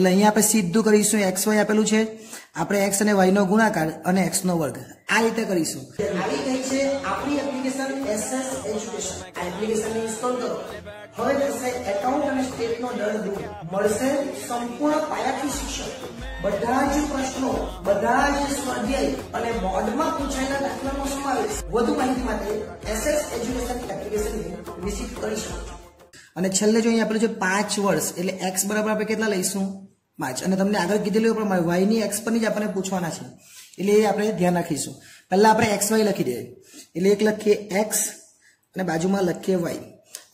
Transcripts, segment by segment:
એટલે અહીંયા આપણે સીધું કરીશું એક્સ વાય આપેલું છે આપણે એક્સ અને વાયનો ગુણાકાર અને એક્સ નો વર્ગ આ રીતે કરીશું આવી ગઈ છે આપણી એપ્લિકેશન એસએસ એજ્યુકેશન ઇન્સ્ટોલ કરો હવે થશે એકાઉન્ટ અને સ્ટેટનો દર મળશે સંપૂર્ણ પાયાથી શિક્ષણ બધા જ પ્રશ્નો બધા જ સ્વાધ્યાય અને બોર્ડમાં પૂછાયેલા દાખલાનો સમાવેશ વધુ માહિતી માટે એસએસ એજ્યુકેશન એપ્લિકેશનને વિઝિટ કરી શકો અને છેલ્લે જો અહીંયા આપેલું છે પાંચ વર્ષ એટલે એક્સ બરાબર આપણે કેટલા લઈશું પાંચ અને તમને આગળ કીધેલું પણ વાયની એક્સ પર જ આપણને પૂછવાના છે એટલે એ આપણે ધ્યાન રાખીશું પહેલાં આપણે એક્સ વાય લખી દઈએ એટલે એક લખીએ એક્સ અને બાજુમાં લખીએ વાય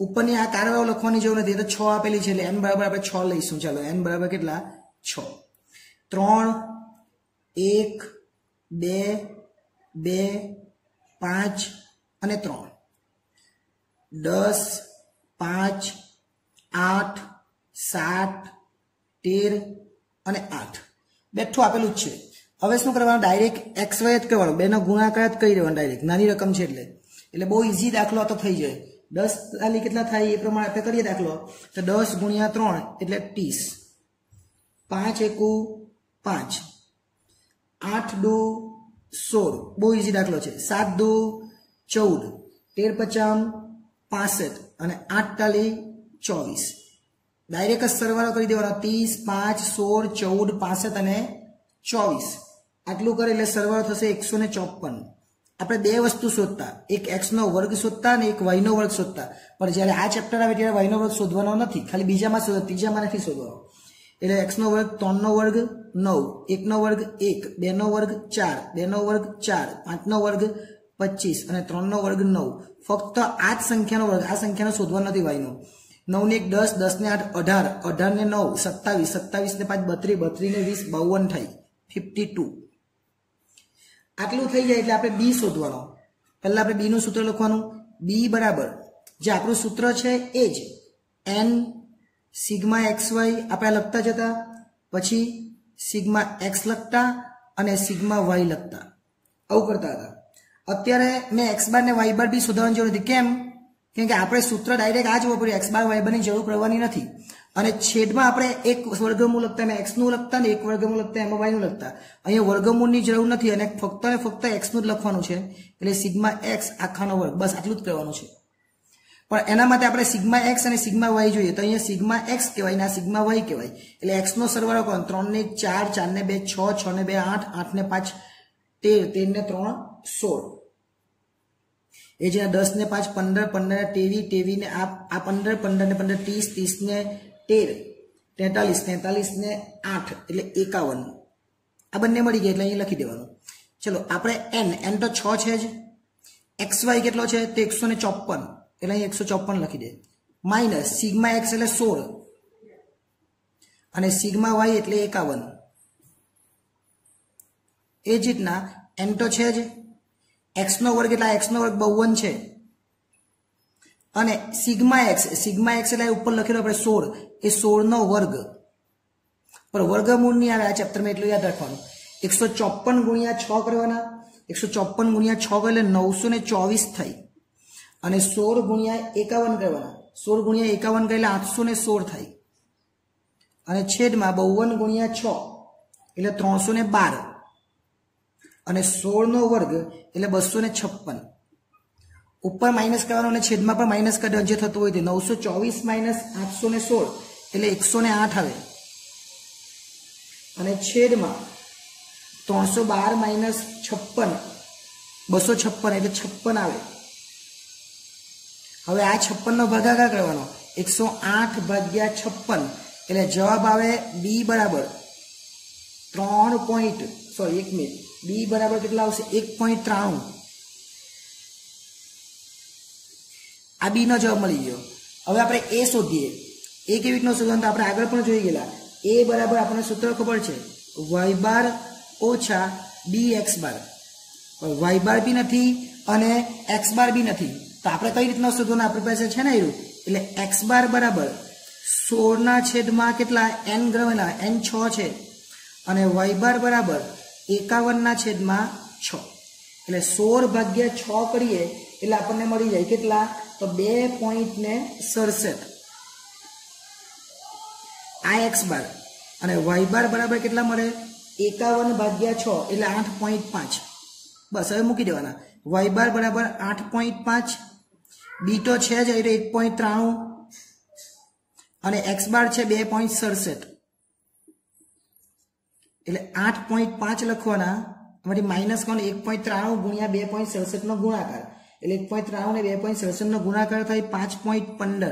ઉપરની આ કારવાઓ લખવાની જરૂર નથી તો છ આપેલી છે એટલે એન બરાબર આપણે છ લઈશું ચાલો એન બરાબર કેટલા છ ત્રણ એક બે બે પાંચ અને ત્રણ દસ પાંચ આઠ સાત તેર અને આઠ બેઠું આપેલું જ છે હવે શું કરવાનું ડાયરેક્ટ એક્સ વાય જ કરવાનું બેનો ગુણાકાર જ કરી દેવાનો ડાયરેક્ટ નાની રકમ છે એટલે એટલે બહુ ઇઝી દાખલો તો થઈ જાય દસ તાલી કેટલા થાય એ પ્રમાણે આપણે કરીએ દાખલો તો દસ ગુણ્યા ત્રણ એટલે ત્રીસ પાંચ એકુ પાંચ આઠ દુ સોળ બહુ ઇઝી દાખલો છે સાત દુ ચૌદ તેર પચામ પાસઠ અને આઠ તાલી ચોવીસ ડાયરેક્ટ જ સરવાળો કરી દેવાનો ત્રીસ પાંચ સોળ ચૌદ પાસઠ અને ચોવીસ આટલું કરે એટલે સરવાળો થશે એકસો ને ચોપન આપણે બે વસ્તુ શોધતા એક એક્સનો વર્ગ શોધતા અને એક વાયનો વર્ગ શોધતા પણ જ્યારે આ ચેપ્ટર આવે ત્યારે વાયનો વર્ગ શોધવાનો નથી ખાલી બીજામાં શોધો ત્રીજામાં નથી શોધવાનો એટલે એક્સનો વર્ગ ત્રણનો વર્ગ નવ એકનો વર્ગ એક બેનો વર્ગ ચાર બેનો વર્ગ ચાર પાંચનો વર્ગ પચીસ અને ત્રણનો વર્ગ નવ ફક્ત આ જ સંખ્યાનો વર્ગ આ સંખ્યાનો શોધવાનો નથી વાયનો નવને એક દસ દસને આઠ અઢાર અઢારને નવ સત્તાવીસ સત્તાવીસને પાંચ બત્રીસ બત્રીસને વીસ બાવન થઈ ફિફ્ટી ટુ આટલું થઈ જાય એટલે આપણે બી શોધવાનો પહેલાં આપણે બીનું સૂત્ર લખવાનું બી બરાબર જે આપણું સૂત્ર છે એ જ એન સિગ્મા એક્સ વાય આપણે લખતા જતા પછી સિગ્મા એક્સ લખતા અને સિગ્મા વાય લખતા આવું કરતા હતા અત્યારે મેં એક્સ બાર ને વાય બાર બી શોધવાની જરૂર હતી કેમ કેમ કે આપણે સૂત્ર ડાયરેક્ટ આ જ વાપર્યું એક્સ બાર વાય બંને જરૂર કરવાની નથી અને છેદમાં આપણે એક વર્ગમૂળ લખતા એમાં એક્સનું લખતા ને એક વર્ગમૂળ લખતા એમાં વાયનું લખતા અહીંયા વર્ગમૂળની જરૂર નથી અને ફક્ત ને ફક્ત એક્સનું જ લખવાનું છે એટલે સિગ્મા એક્સ આખાનો વર્ગ બસ આટલું જ કરવાનું છે પણ એના માટે આપણે સિગ્મા એક્સ અને સિગ્મા વાય જોઈએ તો અહીંયા સિગ્મા એક્સ કહેવાય ના સિગ્મા વાય કહેવાય એટલે એક્સનો સરવાળો કોણ ત્રણ ને ચાર ચાર ને બે છ છ ને બે આઠ આઠ ને પાંચ તેર તેર ને ત્રણ સોળ એ જે દસ ને પાંચ પંદર પંદર ટેવી ટેવીને આ આ પંદર પંદર ને પંદર ત્રીસ ત્રીસને તેર તેતાલીસ તેતાલીસને આઠ એટલે એકાવન આ બંને મળી ગયા એટલે અહીં લખી દેવાનું ચલો આપણે એન એન તો છ છે જ એક્સ વાય કેટલો છે તે એકસો ને ચોપન એટલે અહીં એકસો ચોપન લખી દે માઇનસ સિગ્મા એક્સ એટલે સોળ અને સિગ્મા વાય એટલે એકાવન એ જ રીતના એન તો છે જ એક્સનો વર્ગ એટલે એક્સનો વર્ગ બવન છે અને સિગ્મા એક્સ સિગ્મા એક્સ એટલે ઉપર લખેલો આપણે સોળ એ સોળનો વર્ગ પર નહીં આવે આ ચેપ્ટરમાં એટલું યાદ રાખવાનું એકસો ચોપન ગુણ્યા છ કરવાના એકસો ચોપન ગુણ્યા છ એટલે નવસો ને ચોવીસ થઈ અને સોળ ગુણ્યા એકાવન કરવાના સોળ ગુણ્યા એકાવન એટલે આઠસો ને સોળ થઈ અને છેદમાં બાવન ગુણ્યા છ એટલે ત્રણસો ને બાર અને સોળનો વર્ગ એટલે બસો ને છપ્પન ઉપર માઇનસ કરવાનો અને છેદમાં પણ માઇનસ કરે જે થતું હોય તે નવસો ચોવીસ માઇનસ આઠસો ને સોળ એટલે એકસો ને આઠ આવે અને છેદમાં ત્રણસો બાર માઇનસ છપ્પન બસો છપ્પન એટલે છપ્પન આવે હવે આ છપ્પનનો ભાગાકાર કરવાનો એકસો આઠ ભાગ્યા છપ્પન એટલે જવાબ આવે બી બરાબર ત્રણ પોઈન્ટ સોરી એક મિનિટ બી બરાબર કેટલા આવશે એક પોઈન્ટ ત્રાણું આ બીનો જવાબ મળી ગયો હવે આપણે એ શોધીએ એ કેવી રીતનો શોધવાનું તો આપણે આગળ પણ જોઈ ગયેલા એ બરાબર આપણને સૂત્ર ખબર છે વાય બાર ઓછા બી એક્સ બાર વાય બાર બી નથી અને એક્સ બાર બી નથી તો આપણે કઈ રીતના શોધવાનું આપણી પાસે છે ને એવું એટલે એક્સ બાર બરાબર સોળના છેદમાં કેટલા એન ગ્રવેલા એન છ છે અને વાય બાર બરાબર એકાવનના છેદમાં છ એટલે સોળ ભાગ્યા છ કરીએ એટલે આપણને મળી જાય કેટલા તો બે પોઈન્ટ ને સડસઠ આ એક્સ બાર અને વાય બાર બરાબર કેટલા મળે એકાવન ભાગ્યા છ એટલે આઠ પોઈન્ટ પાંચ બસ હવે મૂકી દેવાના વાય બાર બરાબર આઠ પોઈન્ટ પાંચ બીટો છે જ એટલે એક પોઈન્ટ ત્રાણું અને એક્સ બાર છે બે પોઈન્ટ સડસઠ એટલે 8.5 લખવાના એટલે માઈનસ કોને 1.39 * 2.67 નો ગુણાકાર એટલે 1.39 ને 2.67 નો ગુણાકાર થાય 5.15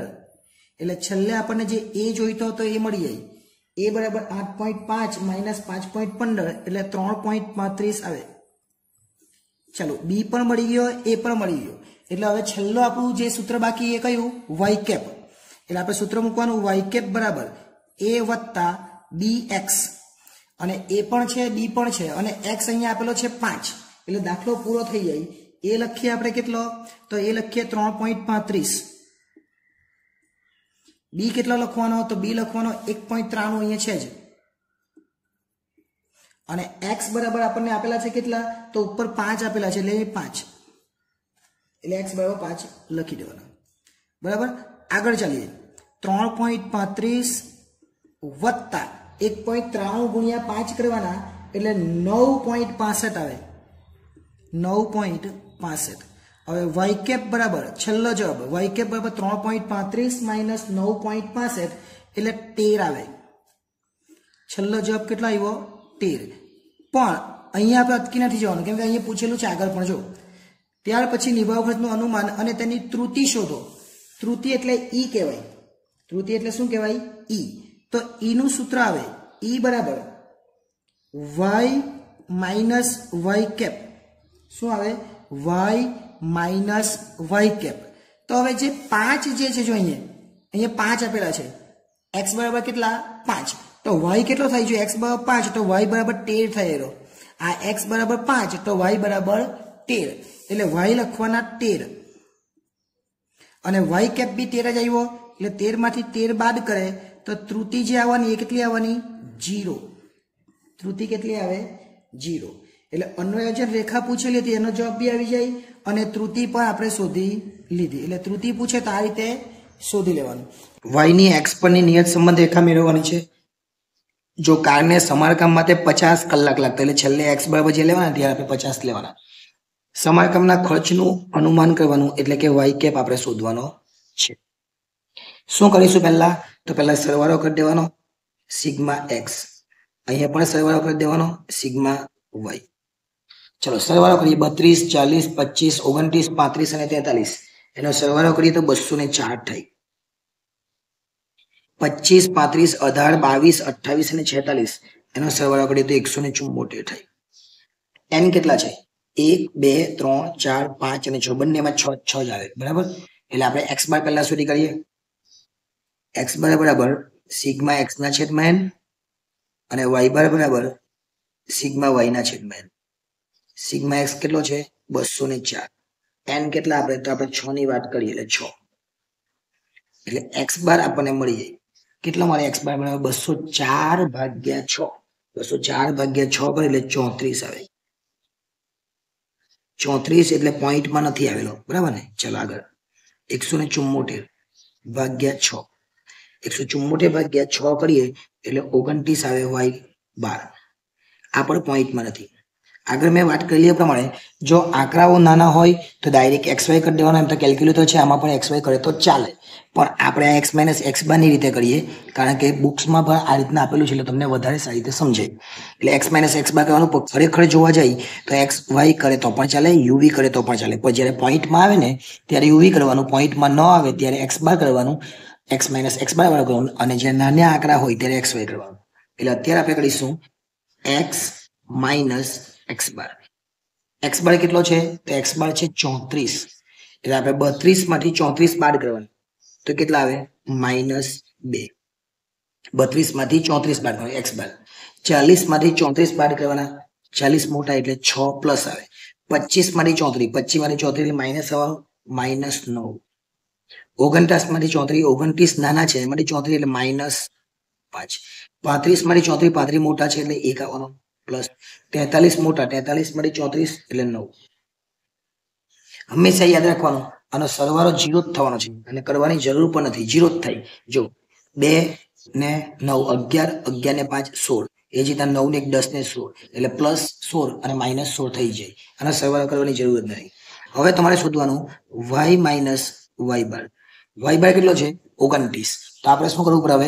એટલે છલ્લે આપણે જે a જોઈતો તો એ મળી ગઈ a = 8.5 - 5.15 એટલે 3.35 આવે ચલો b પણ મળી ગયો a પણ મળી ગયો એટલે હવે છેલ્લો આપું જે સૂત્ર બાકી એ કયું y કેપ એટલે આપણે સૂત્ર મૂકવાનું y કેપ = a + bx અને એ પણ છે બી પણ છે અને એક્સ અહીંયા આપેલો છે પાંચ એટલે દાખલો પૂરો થઈ જાય એ લખીએ આપણે કેટલો તો એ લખીએ ત્રણ પોઈન્ટ પાંત્રીસ બી કેટલો લખવાનો તો બી લખવાનો એક પોઈન્ટ ત્રાણું અહીંયા છે જ અને એક્સ બરાબર આપણને આપેલા છે કેટલા તો ઉપર પાંચ આપેલા છે એટલે પાંચ એટલે એક્સ બરાબર પાંચ લખી દેવાના બરાબર આગળ ચાલીએ ત્રણ પોઈન્ટ પાંત્રીસ વત્તા એક પોઈન્ટ ત્રાણું ગુણ્યા પાંચ કરવાના એટલે નવ પોઈન્ટ પાસઠ આવે નવ પોઈન્ટ પાસઠ હવે વાય કેપ બરાબર છેલ્લો જવાબ વાય કેપ બરાબર ત્રણ પોઈન્ટ પાંત્રીસ માઇનસ નવ પોઈન્ટ પાસઠ એટલે તેર આવે છેલ્લો જવાબ કેટલો આવ્યો તેર પણ અહીંયા આપણે અટકી નથી જવાનું કેમ કે અહીંયા પૂછેલું છે આગળ પણ જો ત્યાર પછી નિભાવ ખર્ચનું અનુમાન અને તેની ત્રુટિ શોધો ત્રુટિ એટલે ઈ કહેવાય ત્રુટિ એટલે શું કહેવાય ઈ તો ઈનું સૂત્ર આવે ઈ e બરાબર વાય માઇનસ વાય કેપ શું આવે વાય માઇનસ વાય કેપ તો હવે જે પાંચ જે છે જો અહીંયા અહીંયા પાંચ આપેલા છે એક્સ બરાબર કેટલા પાંચ તો વાય કેટલો થાય છે એક્સ બરાબર પાંચ તો વાય બરાબર તેર થયેલો આ એક્સ બરાબર પાંચ તો વાય બરાબર તેર એટલે વાય લખવાના તેર અને વાય કેપ બી તેર જ આવ્યો એટલે તેરમાંથી તેર બાદ કરે તો ત્રુતિ જે આવવાની એ કેટલી આવવાની જીરો ત્રુતિ કેટલી આવે જીરો એટલે અન્વયોજન રેખા પૂછેલી હતી એનો જવાબ બી આવી જાય અને ત્રુતિ પણ આપણે શોધી લીધી એટલે ત્રુતિ પૂછે તો આ રીતે શોધી લેવાનું વાયની એક્સ પરની નિયત સંબંધ રેખા મેળવવાની છે જો કારને સમારકામ માટે પચાસ કલાક લાગતા એટલે છેલ્લે એક્સ બરાબર જે લેવાના ત્યારે આપણે પચાસ લેવાના સમારકામના ખર્ચનું અનુમાન કરવાનું એટલે કે વાય કેપ આપણે શોધવાનો છે શું કરીશું પહેલાં તો પહેલા સરવાળો કરી દેવાનો સિગ્મા એક્સ અહીંયા પણ સરવાળો કરી દેવાનો સિગ્મા વાય ચલો સરવાળો કરીએ બત્રીસ ચાલીસ પચીસ ઓગણત્રીસ પાંત્રીસ અને તેતાલીસ એનો સરવાળો કરીએ તો બસો ને ચાર થાય પચીસ પાંત્રીસ અઢાર બાવીસ અઠ્ઠાવીસ અને છેતાલીસ એનો સરવાળો કરીએ તો એકસો ને ચુમ્મોતેર થાય એન કેટલા છે એક બે ત્રણ ચાર પાંચ અને છ બંનેમાં છ છ જ આવે બરાબર એટલે આપણે એક્સ બાર પહેલા સુધી કરીએ એક્સ બાર બરાબર સિગ્મા એક્સના છેદમાં એન અને વાય બરાબર સિગ્મા વાયના છેદમાં એન સિગ્મા એક્સ કેટલો છે બસો ને ચાર એન કેટલા આપણે તો આપણે છ ની વાત કરીએ એટલે છ એટલે એક્સ બાર આપણને મળી જાય કેટલો મળે એક્સ બાર બરાબર બસો ચાર ભાગ્યા છ બસો ચાર ભાગ્યા છ કરે એટલે ચોત્રીસ આવે ચોત્રીસ એટલે પોઈન્ટમાં નથી આવેલો બરાબર ને ચાલ આગળ એકસો ને ચુમ્મોતેર ભાગ્યા છ એકસો ચુમ્મોતેર ભાગ્યા છ કરીએ એટલે ઓગણત્રીસ આવે વાય બાર આ પણ પોઈન્ટમાં નથી આગળ મેં વાત કરી એ પ્રમાણે જો આંકડાઓ નાના હોય તો ડાયરેક્ટ એક્સ વાય કરી દેવાનો એમ તો કેલ્ક્યુલેટર છે આમાં પણ એક્સ વાય કરે તો ચાલે પણ આપણે આ એક્સ માઇનસ એક્સ બારની રીતે કરીએ કારણ કે બુક્સમાં પણ આ રીતના આપેલું છે એટલે તમને વધારે સારી રીતે સમજાય એટલે એક્સ માઇનસ એક્સ બાર કરવાનું ખરેખર જોવા જાય તો એક્સ વાય કરે તો પણ ચાલે યુવી કરે તો પણ ચાલે પણ જ્યારે પોઈન્ટમાં આવે ને ત્યારે યુવી કરવાનું પોઈન્ટમાં ન આવે ત્યારે એક્સ બાર કરવાનું એક્સ માઇનસ એક્સ બાય બરાબર કરવાનું અને જે નાના આંકડા હોય ત્યારે એક્સ વાય કરવાનું એટલે અત્યારે આપણે કરીશું X minus X bar X bar કેટલો છે તો એક્સ બાર છે ચોત્રીસ એટલે આપણે બત્રીસમાંથી ચોત્રીસ બાદ કરવાનું તો કેટલા આવે માઇનસ બે બત્રીસમાંથી ચોત્રીસ બાદ કરવાનું એક્સ બાર ચાલીસમાંથી ચોત્રીસ બાદ કરવાના ચાલીસ મોટા એટલે છ પ્લસ આવે પચીસમાંથી ચોત્રીસ પચીસમાંથી ચોત્રીસ એટલે માઇનસ આવવાનું માઇનસ નવ ઓગણત્રીસમાંથી ચોત્રીસ ઓગણત્રીસ નાના છે એમાંથી ચોત્રીસ એટલે માઇનસ પાંચ પાંત્રીસ પાંત્રીસમાંથી ચોત્રીસ પાંત્રીસ મોટા છે એટલે એક આવવાનો પ્લસ તેતાલીસ મોટા તેતાલીસ તેતાલીસમાંથી ચોત્રીસ એટલે નવ હંમેશા યાદ રાખવાનું આનો સરવાળો જીરો જ થવાનો છે અને કરવાની જરૂર પણ નથી જીરો જ થાય જો બે ને નવ અગિયાર અગિયાર ને પાંચ સોળ એ જ રીતના નવ ને એક દસ ને સોળ એટલે પ્લસ સોળ અને માઇનસ સોળ થઈ જાય આનો સરવાળો કરવાની જરૂર જ નથી હવે તમારે શોધવાનું Y minus Y bar Y by કેટલો છે ઓગણત્રીસ તો આપણે શું કરવું પડે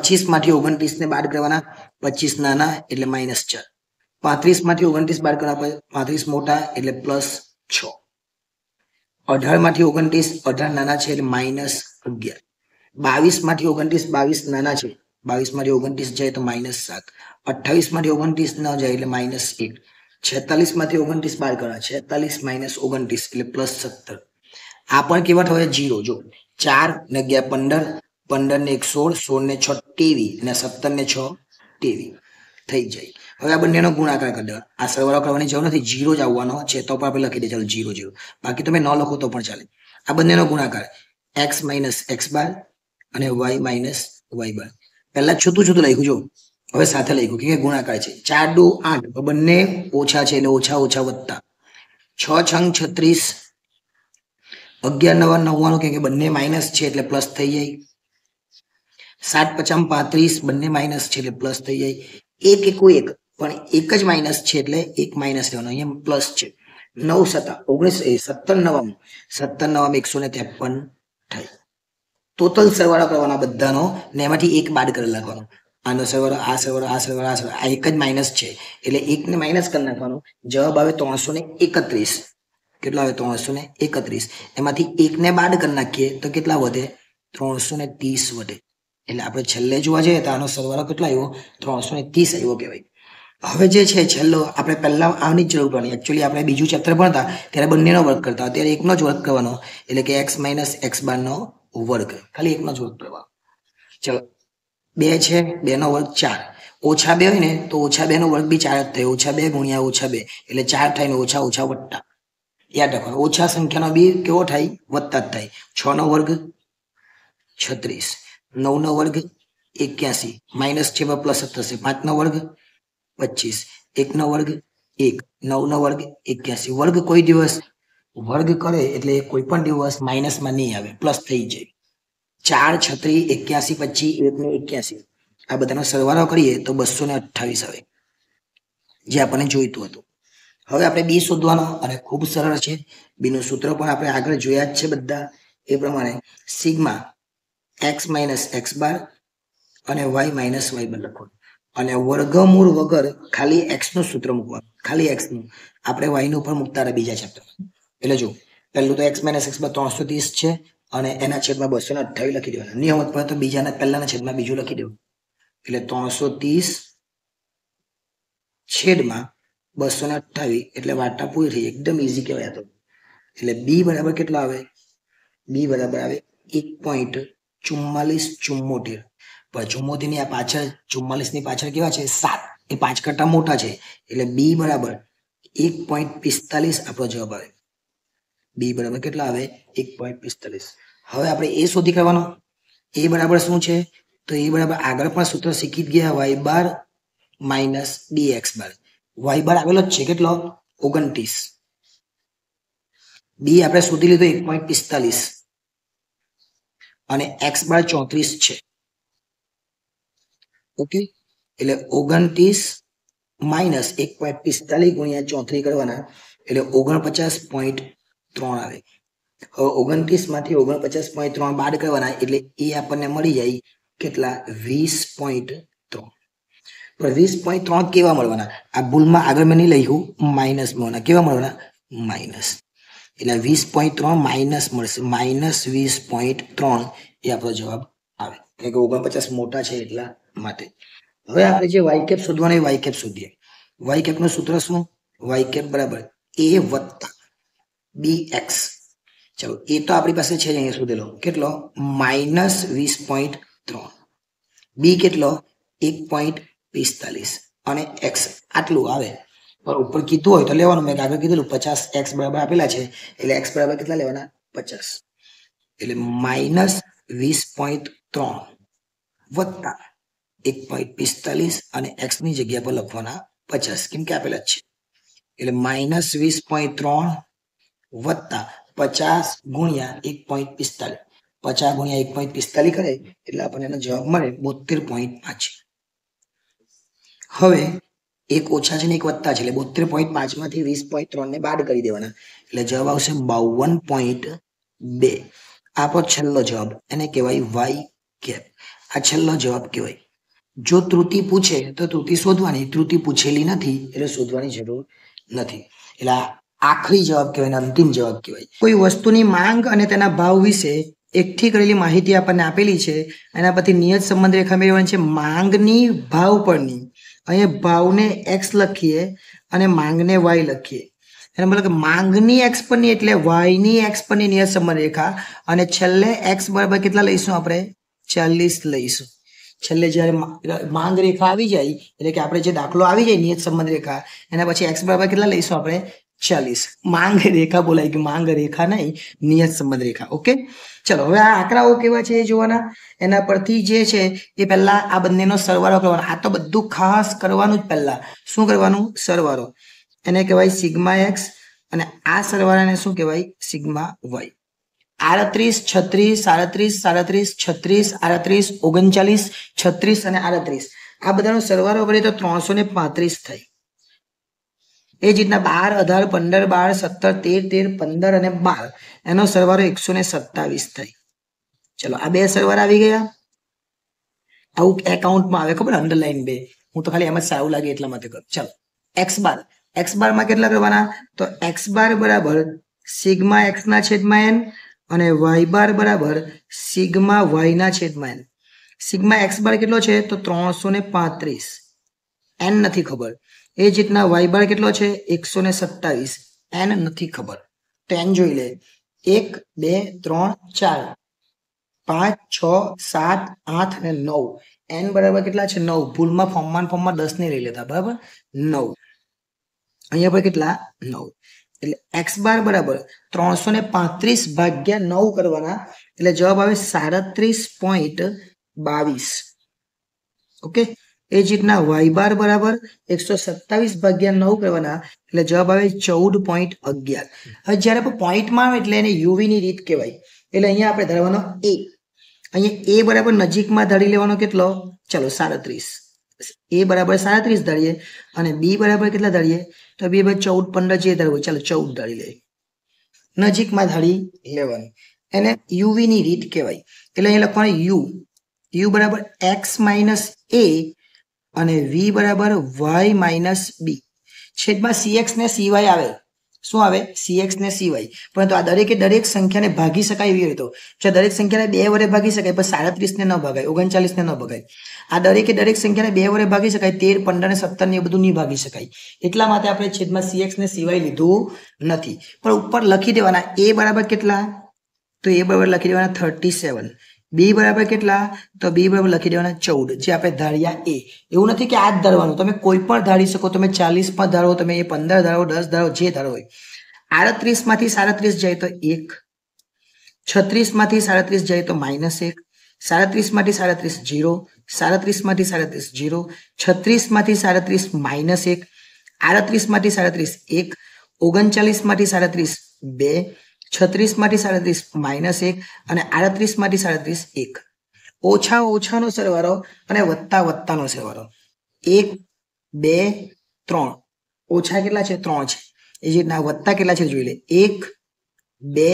પચીસ માંથી ઓગણત્રીસ ને બાદ કરવાના પચીસ નાના એટલે માઇનસ ચાર પાંત્રીસ માંથી ઓગણત્રીસ બાદ કરવા પાંત્રીસ મોટા એટલે પ્લસ છ અઢાર માંથી ઓગણત્રીસ અઢાર નાના છે એટલે માઇનસ અગિયાર બાવીસ માંથી ઓગણત્રીસ બાવીસ નાના છે બાવીસ માંથી ઓગણત્રીસ જાય તો માઇનસ સાત અઠ્ઠાવીસ માંથી ઓગણત્રીસ ન જાય એટલે માઇનસ એક છેતાલીસ માંથી ઓગણત્રીસ બાર કરવા છેતાલીસ માઇનસ ઓગણત્રીસ એટલે પ્લસ સત્તર આ પણ કેવા થયો જીરો જો ચાર ને અગિયાર પંદર પંદર ને એક સોળ સોળ ને છ ટેવી અને સત્તર ને છ ટેવી થઈ જાય હવે આ બંનેનો ગુણાકાર કરી દેવાનો આ સરવાળો કરવાની જરૂર નથી જીરો જ આવવાનો છે તો પણ આપણે લખી દે ચાલો જીરો જીરો બાકી તમે ન લખો તો પણ ચાલે આ બંનેનો ગુણાકાર એક્સ માઇનસ એક્સ બાર અને વાય માઇનસ વાય બાર પહેલા છૂતું છૂતું લખ્યું જો હવે સાથે લખ્યું કે ગુણાકાર છે ચાર દુ આઠ બંને ઓછા છે એટલે ઓછા ઓછા વધતા છ છંગ છત્રીસ અગિયાર નવા નવ્વાણું કેમ કે બંને માઇનસ છે એટલે પ્લસ થઈ જાય સાત પચાસ પાંત્રીસ બંને માઇનસ છે એટલે પ્લસ થઈ જાય એક એકો એક પણ એક જ માઇનસ છે એટલે એક માઇનસ લેવાનો અહીંયા પ્લસ છે નવ સત્તા ઓગણીસ સત્તર નવમ સત્તર નવમ એકસો ને ત્રેપન થઈ ટોટલ સરવાળો કરવાનો બધાનો ને એમાંથી એક બાદ કરી નાખવાનો આનો સરવાળો આ સરવાળો આ સરવાળો આ સરવાળો આ એક જ માઇનસ છે એટલે એકને માઇનસ કરી નાખવાનો જવાબ આવે ત્રણસો ને એકત્રીસ કેટલા આવે ત્રણસો ને એકત્રીસ એમાંથી એકને બાદ કરી નાખીએ તો કેટલા વધે ત્રણસો ને ત્રીસ વધે એટલે આપણે છેલ્લે જોવા જઈએ તો આનો સરવાળો કેટલો આવ્યો ત્રણસો ને ત્રીસ આવ્યો કહેવાય હવે જે છે છેલ્લો આપણે પહેલાં આની જ જરૂર પડવાની એકચ્યુઅલી આપણે બીજું ચેપ્ટર ભણતા ત્યારે બંનેનો વર્ક કરતા અત્યારે એકનો જ વર્ક કરવાનો એટલે કે એક્સ માઇનસ એક્સ બારનો વર્ગ ખાલી એકનો જ વર્ક કરવા ચલો બે છે બેનો વર્ગ ચાર ઓછા બે હોય ને તો ઓછા બે નો વર્ગ બી ચાર જ થાય ઓછા બે ગુણ્યા ઓછા બે એટલે ચાર થાય ને ઓછા ઓછા વત્તા યાદ રાખવાનું ઓછા સંખ્યાનો બી કેવો થાય વધતા જ થાય છ નો વર્ગ છત્રીસ નવ નો વર્ગ એક્યાસી માઇનસ છે પ્લસ થશે પાંચ નો વર્ગ પચીસ એક નો વર્ગ એક નવ નો વર્ગ એક્યાસી વર્ગ કોઈ દિવસ વર્ગ કરે એટલે કોઈ પણ દિવસ માઇનસમાં નહીં આવે પ્લસ થઈ જાય ચાર છત્રી એક્યાસી પચીસ એક ને એક્યાસી આ બધાનો સરવાળો કરીએ તો બસો ને અઠ્ઠાવીસ આવે જે આપણને જોઈતું હતું હવે આપણે બી શોધવાનો અને ખૂબ સરળ છે બીનું સૂત્ર પણ આપણે આગળ જોયા જ છે બધા એ પ્રમાણે sigma X minus X bar અને વાય માઇનસ વાય બાર લખો અને વર્ગમૂળ વગર ખાલી એક્સનું સૂત્ર મૂકવાનું ખાલી એક્સનું આપણે વાયનું પણ મૂકતા રહે બીજા ચેપ્ટરમાં એટલે જો પહેલું તો એક્સ માઇનસ એક્સ બાર ત્રણસો ત્રીસ છે અને એના છેદમાં બસો ને અઠ્ઠાવીસ લખી દેવાના નિયમત પર તો બીજાના પહેલાના છેદમાં બીજું લખી દેવું એટલે ત્રણસો ત્રીસ છેદમાં બસો ને અઠ્ઠાવીસ એટલે વાટા પૂરી થઈ એકદમ ઇઝી કહેવાય તો એટલે બી બરાબર કેટલો આવે બી બરાબર આવે એક પોઈન્ટ ચુમ્માલીસ ચુમ્મોતેર પણ ચુમ્મોતેરની આ પાછળ ચુમ્માલીસની પાછળ કેવા છે સાત એ પાંચ કરતા મોટા છે એટલે બી બરાબર એક પોઈન્ટ પિસ્તાલીસ આપણો જવાબ આવે બી બરાબર કેટલા આવે એક પોઈન્ટ પિસ્તાલીસ હવે આપણે એ શોધી કરવાનો એ બરાબર શું છે તો એ બરાબર આગળ પણ સૂત્ર શીખી ગયા Y bar minus D X bar Y bar આવેલો જ છે કેટલો ઓગણત્રીસ બી આપણે શોધી લીધો એક પોઈન્ટ પિસ્તાલીસ અને એક્સ બાર ચોત્રીસ છે ઓકે એટલે ઓગણત્રીસ માઇનસ એક પોઈન્ટ પિસ્તાલીસ ગુણ્યા ચોત્રી કરવાના એટલે ઓગણપચાસ પોઈન્ટ ત્રણ આવે હવે ઓગણત્રીસ માંથી ઓગણપચાસ પોઈન્ટ ત્રણ બાદ કરવાના એટલે એ આપણને મળી જાય કેટલા વીસ પોઈન્ટ વીસ પોઈન્ટ ત્રણ કેવા મળવાના આ ભૂલમાં આગળ મેં નહીં હું માઇનસ મળવાના કેવા મળવાના માઇનસ એટલે વીસ પોઈન્ટ ત્રણ માઇનસ મળશે માઇનસ વીસ પોઈન્ટ ત્રણ એ આપણો જવાબ આવે કારણ કે ઓગણપચાસ મોટા છે એટલા માટે હવે આપણે જે વાય કેપ શોધવાનું એ વાય કેપ શોધીએ વાય કેપનું સૂત્ર શું વાય કેપ બરાબર એ વત્તા બી એક્સ ચલો એ તો આપણી પાસે છે અહીંયા શોધેલો કેટલો માઇનસ વીસ પોઈન્ટ ત્રણ બી કેટલો એક પોઈન્ટ પિસ્તાલીસ અને એક્સ આટલું આવે પણ ઉપર કીધું હોય તો લેવાનું મેં આગળ કીધું પચાસ એક્સ બરાબર આપેલા છે એટલે એક્સ બરાબર કેટલા લેવાના પચાસ એટલે માઇનસ વીસ પોઈન્ટ ત્રણ વત્તા એક પોઈન્ટ પિસ્તાલીસ અને એક્સની જગ્યા પર લખવાના પચાસ કેમ કે આપેલા જ છે એટલે માઇનસ વીસ પોઈન્ટ ત્રણ વત્તા પચાસ ગુણ્યા એક પોઈન્ટ પિસ્તાલીસ પચાસ ગુણ્યા એક પોઈન્ટ પિસ્તાલીસ કરે એટલે આપણને એનો જવાબ મળે બોતેર પોઈન્ટ પાંચ હવે એક ઓછા છે ને એક વત્તા છે એટલે બોતેર પોઈન્ટ પાંચમાંથી વીસ પોઈન્ટ ત્રણને બાદ કરી દેવાના એટલે જવાબ આવશે બાવન પોઈન્ટ બે આપો છેલ્લો જવાબ એને કહેવાય વાય કેપ આ છેલ્લો જવાબ કહેવાય જો ત્રુટિ પૂછે તો ત્રુટિ શોધવાની ત્રુટિ પૂછેલી નથી એટલે શોધવાની જરૂર નથી એટલે આખરી જવાબ કહેવાય અંતિમ જવાબ કહેવાય કોઈ વસ્તુની માંગ અને તેના ભાવ વિશે એકઠી કરેલી માહિતી આપણને આપેલી છે એના પરથી નિયત સંબંધ રેખા મેળવવાની છે માંગની ભાવ પરની અહીંયા ભાવને એક્સ લખીએ અને માંગને વાય લખીએ એને મતલબ કે માંગની એક્સ પરની એટલે વાયની એક્સ પરની નિયત સમરેખા અને છેલ્લે એક્સ બરાબર કેટલા લઈશું આપણે ચાલીસ લઈશું છેલ્લે જ્યારે માંગ રેખા આવી જાય એટલે કે આપણે જે દાખલો આવી જાય નિયત સંબંધ રેખા એના પછી એક્સ બરાબર કેટલા લઈશું આપણે ચાલીસ માંગ રેખા બોલાય કે માંગ રેખા નહીં નિયત સંબંધ રેખા ઓકે ચલો હવે આ આંકડાઓ કેવા છે એ જોવાના એના પરથી જે છે એ પહેલાં આ બંનેનો સરવારો કરવાનો આ તો બધું ખાસ કરવાનું જ પહેલાં શું કરવાનું સરવારો એને કહેવાય સિગ્મા એક્સ અને આ સરવાળાને શું કહેવાય સિગ્મા વાય આડત્રીસ છત્રીસ આડત્રીસ સાડત્રીસ છત્રીસ આડત્રીસ ઓગણચાલીસ છત્રીસ અને આડત્રીસ આ બધાનો સરવારો કરીએ તો ત્રણસો ને પાંત્રીસ થાય એ જ રીતના બાર અઢાર પંદર બાર સત્તર તેર તેર પંદર અને બાર એનો સરવાળો એકસો ને સત્તાવીસ થઈ ચલો આ બે સરવાર આવી ગયા આવું એકાઉન્ટમાં આવે ખબર અંડરલાઈન બે હું તો ખાલી એમ જ સારું લાગે એટલા માટે કરું ચલો એક્સ બાર એક્સ બારમાં કેટલા કરવાના તો એક્સ બાર બરાબર સિગ્મા એક્સ ના છેદમાં એન અને વાય બાર બરાબર સિગ્મા વાય ના છેદમાં એન સિગ્મા એક્સ બાર કેટલો છે તો ત્રણસો ને પાંત્રીસ એન નથી ખબર એ જ રીતના વાય બાર કેટલો છે એકસો ને સત્તાવીસ એન નથી ખબર તો એન જોઈ લે એક બે ત્રણ ચાર પાંચ છ સાત આઠ અને નવ એન બરાબર કેટલા છે નવ ભૂલમાં ફોર્મમાં ફોર્મમાં દસ ને લઈ લેતા બરાબર નવ અહીંયા પર કેટલા નવ એટલે એક્સ બાર બરાબર ત્રણસો ને પાંત્રીસ ભાગ્યા નવ કરવાના એટલે જવાબ આવે સાડત્રીસ પોઈન્ટ બાવીસ ઓકે એ જ રીતના વાય બાર બરાબર એકસો સત્તાવીસ ભાગ્યા નવ કરવાના એટલે જવાબ આવે ચૌદ પોઈન્ટ અગિયાર હવે જ્યારે આપણે પોઈન્ટમાં આવે એટલે એને યુવીની રીત કહેવાય એટલે અહીંયા આપણે ધરવાનો એ અહીંયા એ બરાબર નજીકમાં ધરી લેવાનો કેટલો ચલો સાડત્રીસ એ બરાબર સાડત્રીસ ધરીએ અને બી બરાબર કેટલા ધરીએ તો બી ભાઈ ચૌદ પંદર જે ધરવું ચાલો ચૌદ ધરી લે નજીકમાં ધાડી લેવાની એને યુવીની રીત કહેવાય એટલે અહીંયા લખવાનું યુ યુ બરાબર એક્સ માઇનસ એ અને વી બરાબર વાય માઇનસ બી છેદમાં સીએક્સ ને સીવાય આવે શું આવે સીએક્સ ને સીવાય પરંતુ આ દરેકે દરેક સંખ્યાને ભાગી શકાય એવી હોય તો જો દરેક સંખ્યાને બે વડે ભાગી શકાય પણ સાડત્રીસને ન ભગાય ઓગણચાલીસને ન ભગાય આ દરેકે દરેક સંખ્યાને બે વડે ભાગી શકાય તેર પંદર ને સત્તર ને એ બધું નહીં ભાગી શકાય એટલા માટે આપણે છેદમાં સીએક્સ ને સિવાય લીધું નથી પણ ઉપર લખી દેવાના એ બરાબર કેટલા તો એ બરાબર લખી દેવાના થર્ટી સેવન બી બરાબર કેટલા તો બી બરાબર લખી દેવાના ચૌદ જે આપણે ધાર્યા એ એવું નથી કે આ જ ધારવાનું તમે કોઈ પણ ધારી શકો તમે ચાલીસ પણ ધારો તમે એ પંદર ધારો દસ ધારો જે ધારો હોય આડત્રીસ માંથી સાડત્રીસ જાય તો એક છત્રીસ માંથી સાડત્રીસ જાય તો માઇનસ એક સાડત્રીસ માંથી સાડત્રીસ જીરો સાડત્રીસ માંથી સાડત્રીસ જીરો છત્રીસ માંથી સાડત્રીસ માઇનસ એક આડત્રીસ માંથી સાડત્રીસ એક ઓગણચાલીસ માંથી સાડત્રીસ બે છત્રીસમાંથી સાડત્રીસ માઇનસ એક અને આડત્રીસમાંથી સાડત્રીસ એક ઓછા ઓછાનો સરવારો અને વત્તા વત્તાનો સરવારો એક બે ત્રણ ઓછા કેટલા છે ત્રણ છે એ જે ના વત્તા કેટલા છે જોઈ લે એક બે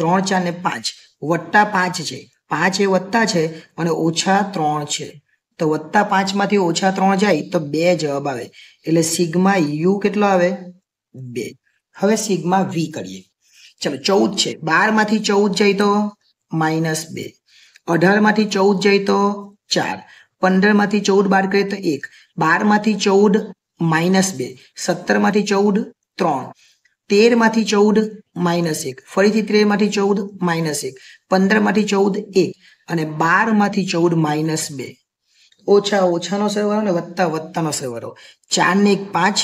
ત્રણ ચાર ને પાંચ વત્તા પાંચ છે પાંચ એ વત્તા છે અને ઓછા ત્રણ છે તો વત્તા પાંચમાંથી ઓછા ત્રણ જાય તો બે જવાબ આવે એટલે સિગ્મા યુ કેટલો આવે બે હવે સિગ્મા વી કરીએ ચલો ચૌદ છે બારમાંથી ચૌદ જાય તો માઇનસ બે અઢારમાંથી ચૌદ જાય તો ચાર પંદરમાંથી ચૌદ બાર કરીએ તો એક બારમાંથી ચૌદ માઇનસ બે સત્તરમાંથી ચૌદ ત્રણ તેરમાંથી ચૌદ માઇનસ એક ફરીથી તેરમાંથી ચૌદ માઇનસ એક પંદરમાંથી ચૌદ એક અને બારમાંથી ચૌદ માઇનસ બે ઓછા ઓછાનો સરવારો ને વત્તા વત્તાનો સરવાળો ચારને એક પાંચ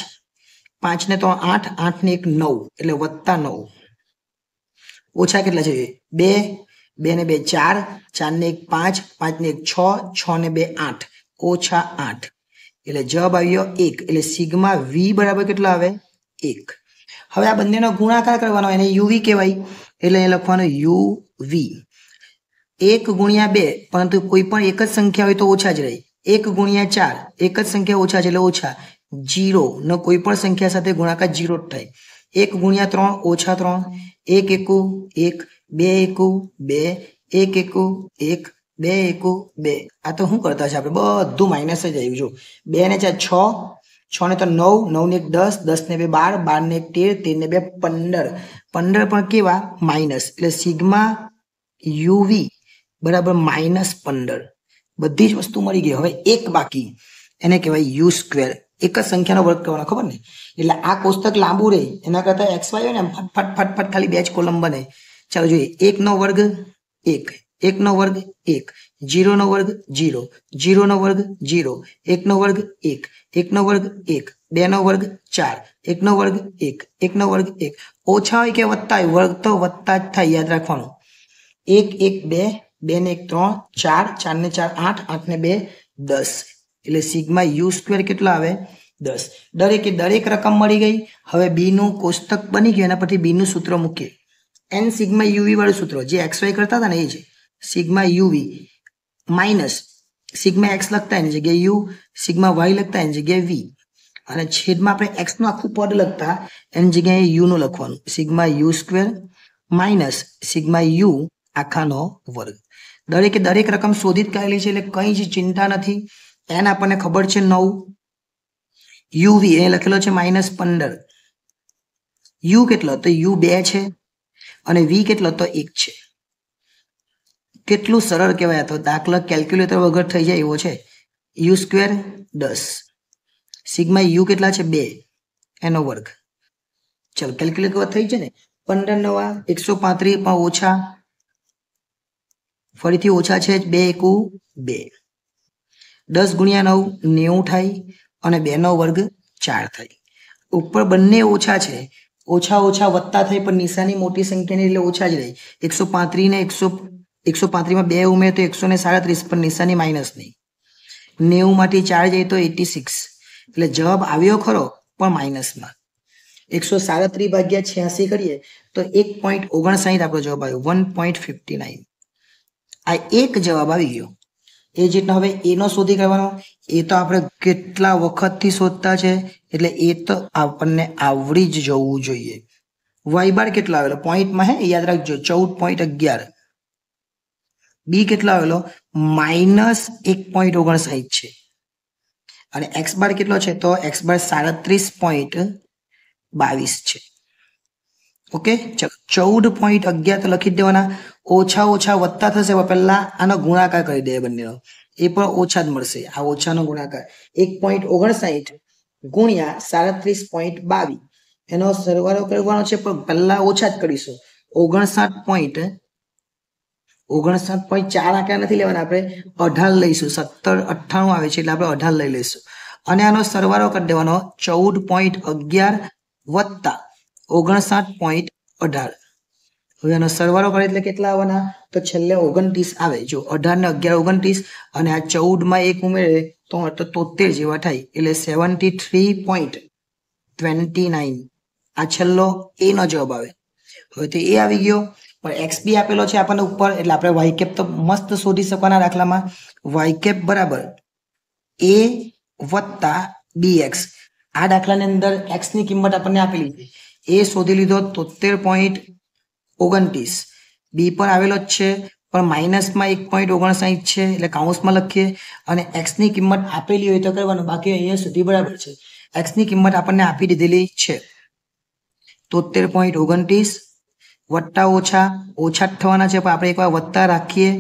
પાંચને તો આઠ આઠને એક નવ એટલે વત્તા નવ ઓછા કેટલા જોઈએ બે બે ને બે ચાર ચાર ને એક પાંચ પાંચ ને એક છ છ ને બે આઠ ઓછા આઠ એટલે જવાબ આવ્યો એક એટલે સિગમા વી બરાબર કેટલો આવે એક હવે આ બંનેનો ગુણાકાર કરવાનો એને યુવી કહેવાય એટલે એ લખવાનું યુ વી એક ગુણ્યા બે પરંતુ કોઈ પણ એક જ સંખ્યા હોય તો ઓછા જ રહે એક ગુણ્યા ચાર એક જ સંખ્યા ઓછા છે એટલે ઓછા જીરો નો કોઈ પણ સંખ્યા સાથે ગુણાકાર જીરો જ થાય એક ગુણ્યા ત્રણ ઓછા ત્રણ એક એકુ એક બે એકુ બે એક એકુ એક બે એકુ બે આ તો શું કરતા છે આપણે બધું માઇનસ જ આવ્યું જો બે ને ચાર છ છ ને તો નવ નવ ને એક દસ દસ ને બે બાર બાર ને એક તેર તેર ને બે પંદર પંદર પણ કેવા માઇનસ એટલે સિગ્મા યુવી બરાબર માઇનસ પંદર બધી જ વસ્તુ મળી ગઈ હવે એક બાકી એને કહેવાય યુ સ્ક્વેર એક જ સંખ્યાનો વર્ગ કરવાનો ખબર ને એટલે આ કોષ્ટક લાંબુ રહે એના કરતાં એક્સ વાય હોય ને ફટ ફટ ફટ ફટ ખાલી બે જ કોલમ બને ચાલો જોઈએ એકનો વર્ગ એક એકનો વર્ગ એક જીરોનો વર્ગ જીરો જીરોનો વર્ગ જીરો એકનો વર્ગ એક એકનો વર્ગ એક બેનો વર્ગ ચાર એકનો વર્ગ એક એકનો વર્ગ એક ઓછા હોય કે વત્તા હોય વર્ગ તો વત્તા જ થાય યાદ રાખવાનું એક એક બે બે ને એક ત્રણ ચાર ચાર ને ચાર આઠ આઠ ને બે દસ એટલે સિગ્મા યુ સ્ક્વેર કેટલા આવે દસ દરેકે દરેક રકમ મળી ગઈ હવે બીનું કોષ્ટક બની ગયું એના પરથી બીનું સૂત્ર મૂકીએ એન સિગ્મા યુવી વાળું સૂત્ર જે એક્સ વાય કરતા હતા ને એ છે sigma U V minus sigma X લખતા એની જગ્યાએ યુ સિગ્મા વાય લખતા એની જગ્યાએ વી અને છેદમાં આપણે એક્સનું આખું પદ લખતા એની જગ્યાએ યુનું લખવાનું sigma U square minus sigma U આખાનો વર્ગ દરેકે દરેક રકમ શોધિત કરેલી છે એટલે કંઈ જ ચિંતા નથી એન આપણને ખબર છે નવ યુવી એ લખેલો છે માઇનસ પંદર યુ કેટલો તો યુ બે છે અને વી કેટલો તો એક છે કેટલું સરળ કહેવાય તો દાખલો કેલ્ક્યુલેટર વગર થઈ જાય એવો છે યુ સ્ક્વેર દસ સિગ્મા યુ કેટલા છે બે એનો વર્ગ ચલો કેલ્ક્યુલેટર થઈ છે ને પંદર નવા એકસો પાંત્રીસ ઓછા ફરીથી ઓછા છે બે એકુ બે દસ ગુણ્યા નવ નેવું થાય અને બેનો વર્ગ ચાર થાય ઉપર બંને ઓછા છે ઓછા ઓછા વત્તા થાય પણ નિશાની મોટી સંખ્યાની એટલે ઓછા જ રહી એકસો પાંત્રીસ ને એકસો એકસો પાંત્રીસમાં બે ઉમેર તો એકસો ને સાડત્રીસ પણ નિશાની માઇનસ નહીં નેવુંમાંથી ચાર જઈએ તો એટી સિક્સ એટલે જવાબ આવ્યો ખરો પણ માઇનસમાં એકસો સાડત્રીસ ભાગ્યા છ્યાસી કરીએ તો એક પોઈન્ટ ઓગણસાઠ આપણો જવાબ આવ્યો વન પોઈન્ટ ફિફ્ટી નાઇન આ એક જવાબ આવી ગયો એ જ રીતના હવે એનો શોધી કાઢવાનો એ તો આપણે કેટલા વખતથી શોધતા છે એટલે એ તો આપણને આવડી જ જવું જોઈએ વાય બાર કેટલો આવેલો પોઈન્ટમાં હે યાદ રાખજો ચૌદ પોઈન્ટ અગિયાર બી કેટલો આવેલો માઇનસ એક પોઈન્ટ ઓગણસાઠ છે અને એક્સ બાર કેટલો છે તો એક્સ બાર સાડત્રીસ પોઈન્ટ બાવીસ છે ઓકે ચૌદ પોઈન્ટ અગિયાર તો લખી દેવાના ઓછા ઓછા વધતા થશે પણ પહેલા આનો ગુણાકાર કરી દે બંનેનો એ પણ ઓછા જ મળશે આ ઓછાનો ગુણાકાર એક પોઈન્ટ ઓગણસાઠ ગુણ્યા સાડત્રીસ પોઈન્ટ બાવીસ એનો સરવાળો કરવાનો છે પણ પહેલા ઓછા જ કરીશું ઓગણસાઠ પોઈન્ટ ઓગણસાઠ પોઈન્ટ ચાર આંકડા નથી લેવાના આપણે અઢાર લઈશું સત્તર અઠ્ઠાણું આવે છે એટલે આપણે અઢાર લઈ લઈશું અને આનો સરવાળો કરી દેવાનો ચૌદ પોઈન્ટ અગિયાર વત્તા ઓગણસાઠ પોઈન્ટ અઢાર હવે એનો સરવાળો કરે એટલે કેટલા આવવાના તો છેલ્લે ઓગણત્રીસ આવે જો અઢારને અગિયાર ઓગણત્રીસ અને આ ચૌદમાં એક ઉમેરે તો તોતેર જેવા થાય એટલે seventy three point twenty nine આ છેલ્લો એનો જવાબ આવે હવે તો એ આવી ગયો પણ એક્સ બી આપેલો છે આપણને ઉપર એટલે આપણે વાયકેપ તો મસ્ત શોધી શકવાના દાખલામાં વાયકેપ બરાબર એ વત્તા બી એક્સ આ દાખલાની અંદર એક્સની કિંમત આપણને આપેલી છે એ શોધી લીધો તોતેર પોઈન્ટ ઓગણત્રીસ બી પણ આવેલો જ છે પણ માઇનસમાં એક પોઈન્ટ ઓગણસાઠ છે એટલે કાઉન્સમાં લખીએ અને એક્સની કિંમત આપેલી હોય તો કરવાનું બાકી અહીંયા સુધી બરાબર છે એક્સની કિંમત આપણને આપી દીધેલી છે તોતેર પોઈન્ટ ઓગણત્રીસ વત્તા ઓછા ઓછા જ થવાના છે પણ આપણે એકવાર વત્તા રાખીએ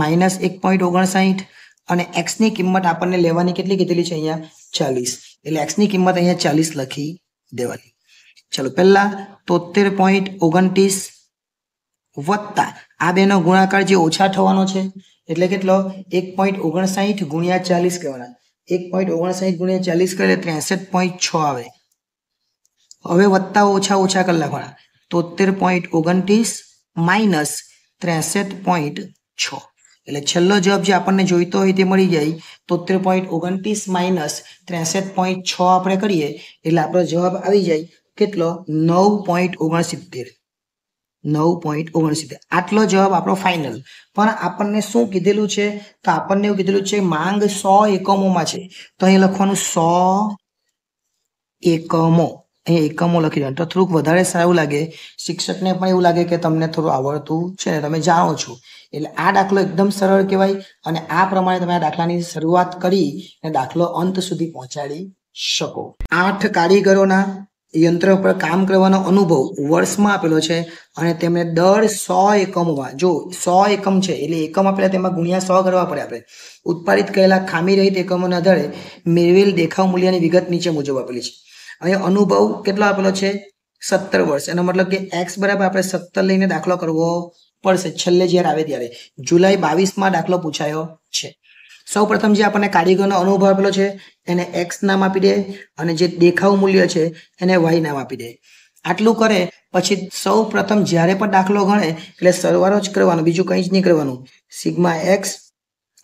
માઇનસ એક પોઈન્ટ ઓગણસાઠ અને એક્સની કિંમત આપણને લેવાની કેટલી કીધેલી છે અહીંયા ચાલીસ એટલે એક્સની કિંમત અહીંયા ચાલીસ લખી દેવાની ચાલો પહેલા તોતેર પોઈન્ટ ઓગણત્રીસ વત્તા આ બેનો ગુણાકાર જે ઓછા થવાનો છે એટલે કેટલો એક પોઈન્ટ ઓગણસાઠ ગુણ્યા ચાલીસ કહેવાના એક પોઈન્ટ ઓગણસાઠ ગુણ્યા ચાલીસ કરે ત્રેસઠ પોઈન્ટ છ આવે હવે વત્તા ઓછા ઓછા કરી નાખવાના તોતેર પોઈન્ટ ઓગણત્રીસ માઇનસ ત્રેસઠ પોઈન્ટ છ એટલે છેલ્લો જવાબ જે આપણને જોઈતો હોય તે મળી જાય તોતેર પોઈન્ટ ઓગણત્રીસ માઇનસ ત્રેસઠ પોઈન્ટ છ આપણે કરીએ એટલે આપણો જવાબ આવી જાય કેટલો નવ પોઈન્ટ ઓગણસિત્તેર નવ પોઈન્ટ ઓગણસિત્તેર આટલો જવાબ આપણો ફાઇનલ પણ આપણને શું કીધેલું છે તો આપણને એવું કીધેલું છે માંગ સો એકમોમાં છે તો અહીં લખવાનું સો એકમો અહીંયા એકમો લખી દેવાનું તો થોડુંક વધારે સારું લાગે શિક્ષકને પણ એવું લાગે કે તમને થોડું આવડતું છે ને તમે જાણો છો એટલે આ દાખલો એકદમ સરળ કહેવાય અને આ પ્રમાણે તમે આ દાખલાની શરૂઆત કરી અને દાખલો અંત સુધી પહોંચાડી શકો આઠ કારીગરોના યંત્ર ઉપર કામ કરવાનો અનુભવ વર્ષમાં આપેલો છે અને તેમણે દર સો એકમોમાં જો સો એકમ છે એટલે એકમ આપેલા તેમાં ગુણ્યા સો કરવા પડે આપણે ઉત્પાદિત કરેલા ખામી રહિત એકમોના આધારે મેળવેલ દેખાવ મૂલ્યની વિગત નીચે મુજબ આપેલી છે અહીંયા અનુભવ કેટલો આપેલો છે સત્તર વર્ષ એનો મતલબ કે એક્સ બરાબર આપણે સત્તર લઈને દાખલો કરવો પડશે છેલ્લે જ્યારે આવે ત્યારે જુલાઈ બાવીસમાં દાખલો પૂછાયો છે સૌ પ્રથમ જે આપણને કારીગરનો અનુભવ આપેલો છે એને એક્સ નામ આપી દે અને જે દેખાવ મૂલ્ય છે એને વાય નામ આપી દે આટલું કરે પછી સૌ પ્રથમ જ્યારે પણ દાખલો ગણે એટલે સરવારો જ કરવાનો બીજું કંઈ જ નહીં કરવાનું સિગ્મા એક્સ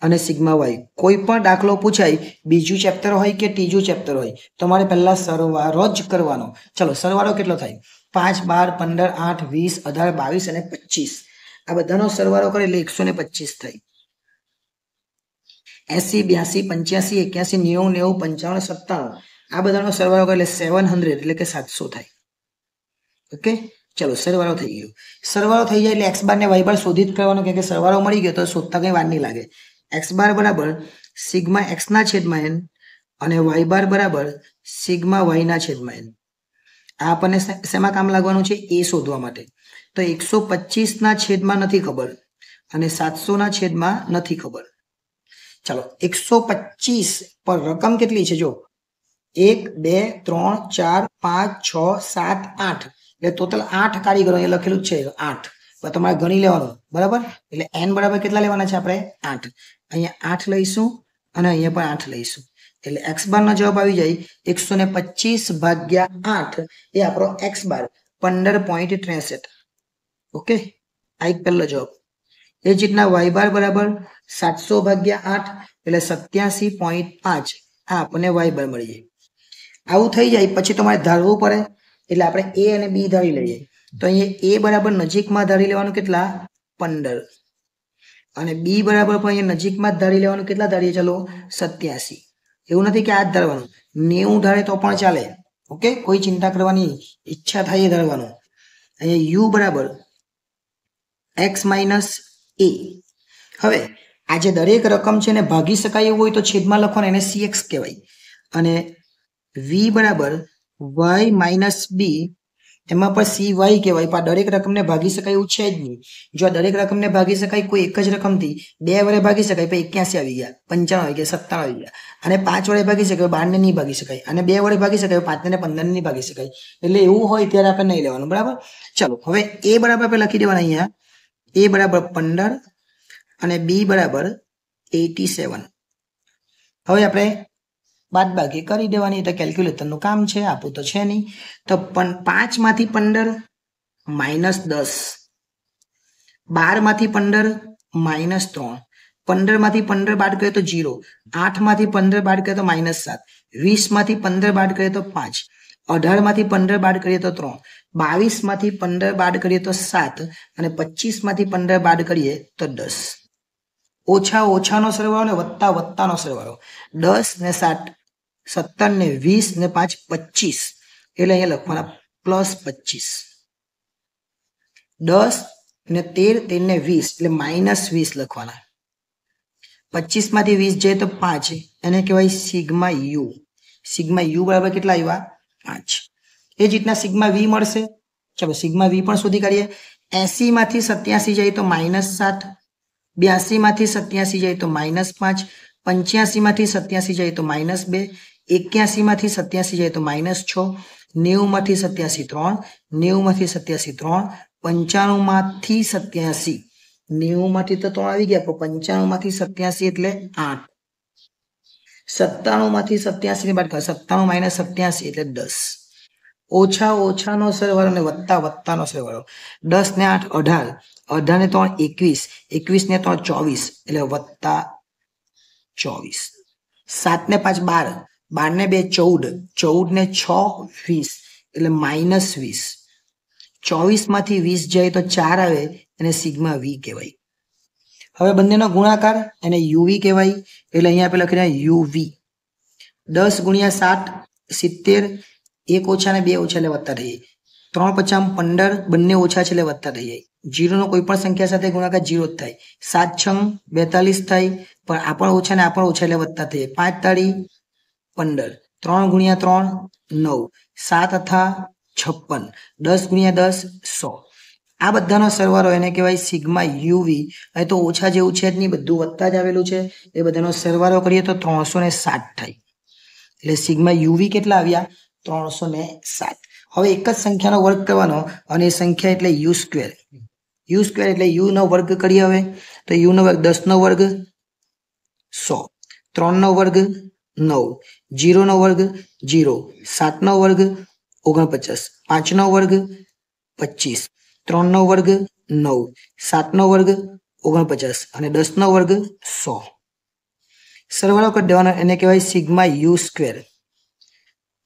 અને સિગ્મા વાય કોઈ પણ દાખલો પૂછાય બીજું ચેપ્ટર હોય કે ત્રીજું ચેપ્ટર હોય તમારે પહેલાં સરવારો જ કરવાનો ચલો સરવાળો કેટલો થાય પાંચ બાર પંદર આઠ વીસ અઢાર બાવીસ અને પચીસ આ બધાનો સરવાળો કરે એટલે એકસો ને પચીસ થાય એસી બ્યાસી પંચ્યાસી એક્યાસી નેવું નેવું પંચાવન સત્તાણું આ બધાનો સરવાળો એટલે સેવન હંડ્રેડ એટલે કે સાતસો થાય ઓકે ચલો સરવાળો થઈ ગયો સરવાળો થઈ જાય એટલે એક્સ બાર ને વાય બાર શોધી જ કરવાનો કે સરવાળો મળી ગયો તો શોધતા કંઈ વાર નહીં લાગે એક્સ બાર બરાબર સિગ્મા એક્સના છેદમાં એન અને વાય બાર બરાબર સિગ્મા વાયના છેદમાં એન આ આપણને શેમાં કામ લાગવાનું છે એ શોધવા માટે તો એકસો પચીસના છેદમાં નથી ખબર અને સાતસોના છેદમાં નથી ખબર ચાલો એકસો પચીસ પર રકમ કેટલી છે જો એક બે ત્રણ ચાર પાંચ છ સાત આઠ એટલે ટોટલ આઠ કારીગરો એ લખેલું છે આઠ તમારે ગણી લેવાનું બરાબર એટલે એન બરાબર કેટલા લેવાના છે આપણે આઠ અહીંયા આઠ લઈશું અને અહીંયા પણ આઠ લઈશું એટલે એક્સ બારનો જવાબ આવી જાય એકસો ને પચીસ ભાગ્યા આઠ એ આપણો એક્સ બાર પંદર પોઈન્ટ ત્રેસઠ ઓકે આ એક પહેલો જવાબ એ જ રીતના વાય બાર બરાબર સાતસો ભાગ્યા આઠ એટલે સત્યાસી પોઈન્ટ પાંચ આ આપણને વાય મળી જાય આવું થઈ જાય પછી તમારે ધારવું પડે એટલે આપણે એ અને બી ધારી લઈએ તો અહીંયા એ બરાબર નજીકમાં ધારી લેવાનું કેટલા પંદર અને બી બરાબર પણ અહીંયા નજીકમાં જ ધારી લેવાનું કેટલા ધારીએ ચાલો સત્યાસી એવું નથી કે આ જ ધારવાનું નેવું ધારે તો પણ ચાલે ઓકે કોઈ ચિંતા કરવાની ઈચ્છા થાય એ ધરવાનું અહીંયા યુ બરાબર એક્સ માઇનસ એ હવે આ જે દરેક રકમ છે એને ભાગી શકાય એવું હોય તો છેદમાં લખો ને એને એક્સ કહેવાય અને વી બરાબર વાય માઇનસ બી એમાં પણ સી વાય કહેવાય પણ દરેક રકમને ભાગી શકાય એવું છે જ નહીં જો આ દરેક રકમને ભાગી શકાય કોઈ એક જ રકમથી બે વડે ભાગી શકાય પછી એક્યાસી આવી ગયા પંચાણું આવી ગયા સત્તાણું આવી ગયા અને પાંચ વડે ભાગી શકાય બારને નહીં ભાગી શકાય અને બે વડે ભાગી શકાય પાંચને ને પંદરને નહીં ભાગી શકાય એટલે એવું હોય ત્યારે આપણે નહીં લેવાનું બરાબર ચલો હવે એ બરાબર આપણે લખી દેવાના અહીંયા એ બરાબર પંદર અને બી બરાબર એટી સેવન હવે આપણે બાદબાકી કરી દેવાની તો કેલ્ક્યુલેટરનું કામ છે આપું તો છે નહીં તો પણ પાંચમાંથી પંદર માઇનસ દસ બારમાંથી પંદર માઇનસ ત્રણ પંદરમાંથી પંદર બાદ કરીએ તો જીરો આઠમાંથી પંદર બાદ કરીએ તો માઇનસ સાત વીસમાંથી પંદર બાદ કરીએ તો પાંચ અઢારમાંથી પંદર બાદ કરીએ તો ત્રણ બાવીસમાંથી પંદર બાદ કરીએ તો સાત અને પચીસમાંથી પંદર બાદ કરીએ તો દસ ઓછા ઓછાનો સરવાળો ને વત્તા વત્તાનો સરવાળો દસ ને સાત સત્તર ને વીસ ને પાંચ પચીસ એટલે અહીંયા લખવાના પ્લસ પચીસ દસ ને તેર તેર ને વીસ એટલે માઇનસ વીસ લખવાના પચીસ માંથી વીસ જાય તો પાંચ એને કહેવાય સિગ્મા યુ સિગ્મા યુ બરાબર કેટલા આવ્યા પાંચ એ જ રીતના સિગ્મા વી મળશે ચાલો સિગ્મા વી પણ શોધી કાઢીએ એસી માંથી સત્યાસી જાય તો માઇનસ સાત 82 माथी 87 જાય તો -5 85 माथी 87 જાય તો -2 81 माथी 87 જાય તો -6 90 माथी 87 3 90 माथी 87 3 95 माथी 87 90 माथी તો 3 આવી ગયા તો 95 માથી 87 એટલે 8 97 માથી 87 ની બાદબાકી 97 - 87 એટલે 10 ઓછા ઓછા નો સરવાળો ને વત્તા વત્તા નો સરવાળો 10 ને 8 18 અઢારને ત્રણ એકવીસ એકવીસ ને ત્રણ ચોવીસ એટલે વત્તા ચોવીસ સાતને પાંચ બાર બારને બે ચૌદ ચૌદને છ વીસ એટલે માઇનસ વીસ ચોવીસમાંથી વીસ જાય તો ચાર આવે એને સિગ્મા વી કહેવાય હવે બંનેનો ગુણાકાર એને યુવી કહેવાય એટલે અહીંયા આપણે લખીને યુવી દસ ગુણ્યા સાત સિત્તેર એક ઓછા ને બે ઓછા એટલે વધતા થઈ જાય ત્રણ પચાસ પંદર બંને ઓછા છે એટલે વધતા થઈ જાય જીરોનો કોઈ પણ સંખ્યા સાથે ગુણાકાર જીરો જ થાય સાત છંગ બેતાલીસ થાય પણ આ પણ ઓછા ને આ પણ ઓછા એટલે વધતા થઈએ પાંચ તાળી પંદર ત્રણ ગુણ્યા ત્રણ નવ સાત અથા છપ્પન દસ ગુણ્યા દસ સો આ બધાનો સરવાળો એને કહેવાય સિગ્મા યુવી એ તો ઓછા જેવું છે જ નહીં બધું વધતા જ આવેલું છે એ બધાનો સરવાળો કરીએ તો ત્રણસો ને સાત થાય એટલે સિગ્મા યુવી કેટલા આવ્યા ત્રણસો ને સાત હવે એક જ સંખ્યાનો વર્ગ કરવાનો અને એ સંખ્યા એટલે યુ સ્ક્વેર યુ સ્ક્વેર એટલે યુ નો વર્ગ કરીએ હવે તો યુ નો વર્ગ દસ નો વર્ગ સો ત્રણનો વર્ગ નવ જીરોનો વર્ગ જીરો સાતનો વર્ગ ઓગણપચાસ પાંચ નો વર્ગ પચીસ ત્રણનો વર્ગ નવ સાતનો વર્ગ ઓગણપચાસ અને દસનો વર્ગ સો સરવાળો કરી દેવાનો એને કહેવાય સિગ્મા યુ સ્ક્વેર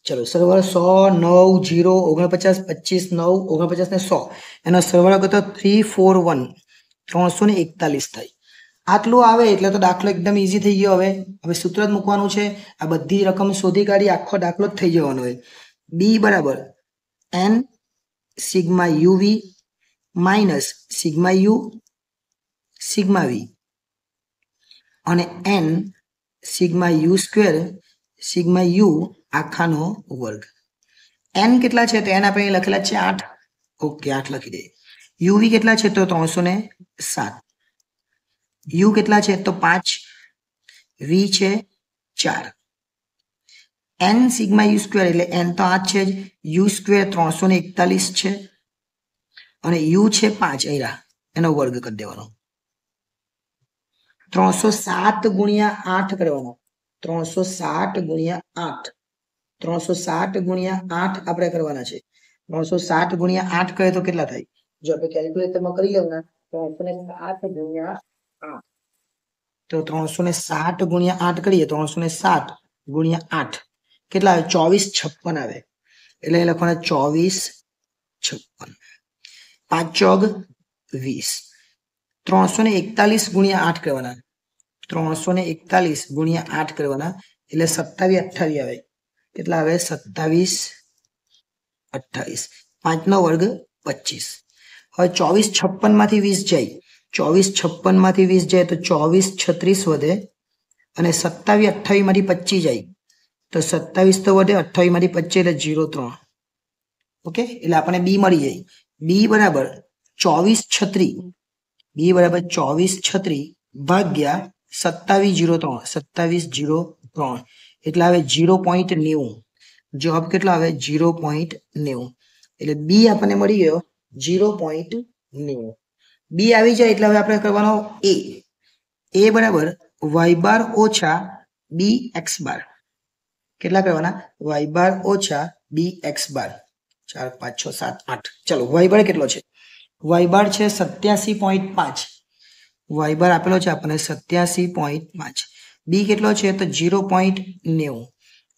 ચલો સરવાળો સો નવ જીરો ઓગણપચાસ પચીસ નવ ઓગણપચાસ ને સો એનો સરવાળો કરતો થ્રી ફોર વન ત્રણસો ને એકતાલીસ થાય આટલું આવે એટલે તો દાખલો એકદમ ઇઝી થઈ ગયો હવે હવે સૂત્ર જ મૂકવાનું છે આ બધી રકમ શોધી કાઢી આખો દાખલો જ થઈ જવાનો હોય બી બરાબર N sigma U V minus sigma U sigma V અને N sigma U square sigma U આખાનો વર્ગ એન કેટલા છે તો એન આપણે લખેલા છે આઠ ઓકે આઠ લખી દઈએ યુવી કેટલા છે તો ત્રણસો ને સાત યુ કેટલા છે તો પાંચ વી છે ચાર એન સિગ્મા યુ સ્ક્વેર એટલે એન તો આ છે જ યુ સ્ક્વેર ત્રણસો ને એકતાલીસ છે અને યુ છે પાંચ અહીંયા એનો વર્ગ કરી દેવાનો ત્રણસો સાત ગુણ્યા આઠ કરવાનો ત્રણસો સાત ગુણ્યા આઠ ત્રણસો સાત ગુણ્યા આઠ આપણે કરવાના છે ત્રણસો સાત ગુણ્યા આઠ કહે તો કેટલા થાય જો આપણે કેલ્ક્યુલેટરમાં કરી લેવાના ત્રણસો ને સાત ગુણ્યા આઠ તો ત્રણસો ને સાઠ ગુણ્યા આઠ કરીએ ત્રણસો ને સાત ગુણ્યા આઠ કેટલા આવે ચોવીસ છપ્પન આવે એટલે એ લખવાના ચોવીસ છપ્પન પાંચ ચોગ વીસ ત્રણસો ને એકતાલીસ ગુણ્યા આઠ કરવાના ત્રણસો ને એકતાલીસ ગુણ્યા આઠ કરવાના એટલે સત્તાવી અઠાવી આવે કેટલા આવે સત્તાવીસ અઠ્ઠાવીસ પાંચનો વર્ગ પચીસ હવે ચોવીસ છપ્પનમાંથી વીસ જાય ચોવીસ છપ્પનમાંથી વીસ જાય તો ચોવીસ છત્રીસ વધે અને સત્તાવીસ અઠ્ઠાવીસમાંથી પચીસ જાય તો સત્તાવીસ તો વધે અઠ્ઠાવીસમાંથી પચીસ એટલે જીરો ત્રણ ઓકે એટલે આપણને બી મળી જાય બી બરાબર ચોવીસ છત્રી બી બરાબર ચોવીસ છત્રી ભાગ્યા સત્તાવીસ જીરો ત્રણ સત્તાવીસ જીરો ત્રણ એટલે આવે ઝીરો પોઈન્ટ નેવું જવાબ કેટલો આવે જીરો પોઈન્ટ નેવું એટલે બી આપણને મળી ગયો જીરો પોઈન્ટ નેવું બી આવી જાય એટલે હવે આપણે કરવાનો એ એ બરાબર વાય બાર ઓછા બી એક્સ બાર કેટલા કરવાના વાય બાર ઓછા બી એક્સ બાર ચાર પાંચ છ સાત આઠ ચાલો વાય બાર કેટલો છે વાય બાર છે સત્યાસી પોઈન્ટ પાંચ વાય બાર આપેલો છે આપણને સત્યાસી પોઈન્ટ પાંચ બી કેટલો છે તો જીરો પોઈન્ટ નેવું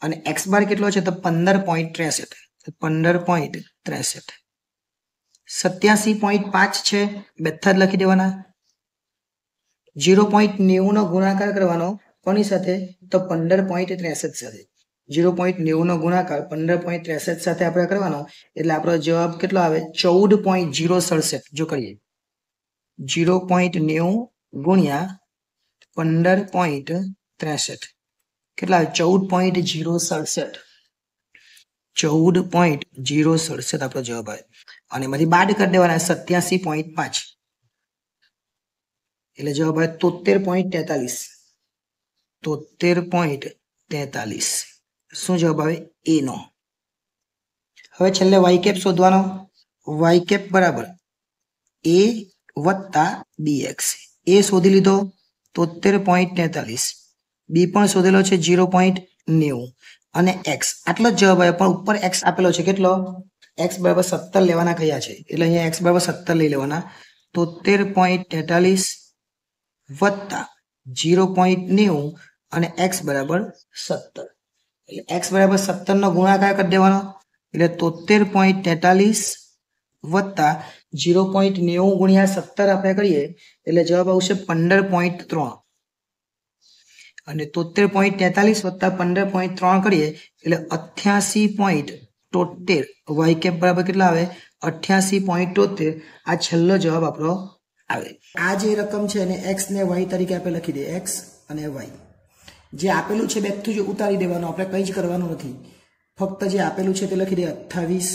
અને એક્સ બાર કેટલો છે તો પંદર પોઈન્ટ ત્રેસઠ પંદર પોઈન્ટ ત્રેસઠ સત્યાસી પોઈન્ટ પાંચ છે બેથા લખી દેવાના જીરો પોઈન્ટ નેવુંનો ગુણાકાર કરવાનો કોની સાથે તો પંદર પોઈન્ટ ત્રેસઠ સાથે જીરો પોઈન્ટ નેવુંનો ગુણાકાર પંદર પોઈન્ટ ત્રેસઠ સાથે આપણે કરવાનો એટલે આપણો જવાબ કેટલો આવે ચૌદ પોઈન્ટ જીરો સડસઠ જો કરીએ જીરો પોઈન્ટ નેવું ગુણ્યા પંદર પોઈન્ટ ત્રેસઠ કેટલા ચૌદ પોઈન્ટ જીરો સડસઠ ચૌદ પોઈન્ટ જીરો સડસઠ આપણો જવાબ આવે અને એમાંથી બાદ કરી દેવાના સત્યાસી પોઈન્ટ પાંચ એટલે જવાબ આવે તોતેર પોઈન્ટ તેતાલીસ તોતેર પોઈન્ટ તેતાલીસ શું જવાબ આવે એનો હવે છેલ્લે વાય કેપ શોધવાનો વાય કેપ બરાબર એ વત્તા બી એક્સ એ શોધી લીધો તોતેર પોઈન્ટ તેતાલીસ બી પણ શોધેલો છે જીરો પોઈન્ટ નેવું અને એક્સ આટલો જ જવાબ આવ્યો પણ ઉપર એક્સ આપેલો છે કેટલો એક્સ બરાબર સત્તર લેવાના કયા છે એટલે અહીંયા એક્સ બરાબર સત્તર લઈ લેવાના તોતેર પોઈન્ટ તેતાલીસ વત્તા ઝીરો પોઈન્ટ નેવું અને એક્સ બરાબર સત્તર એટલે એક્સ બરાબર સત્તરનો ગુણાકાર કરી દેવાનો એટલે તોતેર પોઈન્ટ તેતાલીસ વત્તા જીરો પોઈન્ટ નેવું ગુણ્યા સત્તર આપણે કરીએ એટલે જવાબ આવશે પંદર પોઈન્ટ ત્રણ અને તોતેર પોઈન્ટ તેતાલીસ વત્તા પંદર પોઈન્ટ ત્રણ કરીએ એટલે અઠ્યાસી પોઈન્ટ તોતેર વાય કેપ બરાબર કેટલા આવે અઠ્યાસી પોઈન્ટ તોતેર આ છેલ્લો જવાબ આપણો આવે આ જે રકમ છે એને એક્સ ને વાય તરીકે આપણે લખી દઈએ એક્સ અને વાય જે આપેલું છે બેથું જ ઉતારી દેવાનું આપણે કંઈ જ કરવાનું નથી ફક્ત જે આપેલું છે તે લખી દઈએ અઠ્ઠાવીસ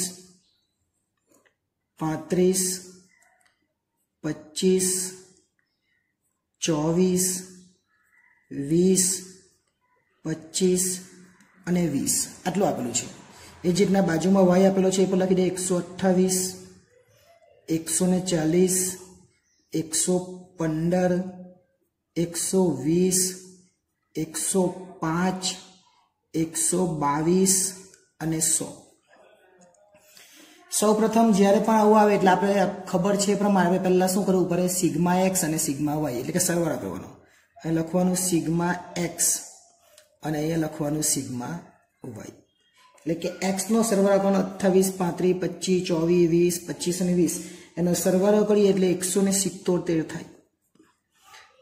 પાંત્રીસ પચીસ ચોવીસ વીસ પચીસ અને વીસ આટલું આપેલું છે એ જ રીતના બાજુમાં વાય આપેલો છે એ પણ લખી દે એકસો અઠ્ઠાવીસ એકસો ને ચાલીસ એકસો પંદર એકસો વીસ એકસો પાંચ એકસો બાવીસ અને સો સૌ પ્રથમ જ્યારે પણ આવું આવે એટલે આપણે ખબર છે એ પ્રમાણે આપણે પહેલાં શું કરવું પડે સિગ્મા એક્સ અને સિગ્મા વાય એટલે કે સરવાળો કરવાનો અહીં લખવાનું સિગ્મા એક્સ અને અહીંયા લખવાનું સિગ્મા વાય એટલે કે એક્સનો સરવાળો કરવાનો અઠ્ઠાવીસ પાંત્રીસ પચીસ ચોવીસ વીસ પચીસ અને વીસ એનો સરવાળો કરીએ એટલે એકસો ને સિત્તોતેર થાય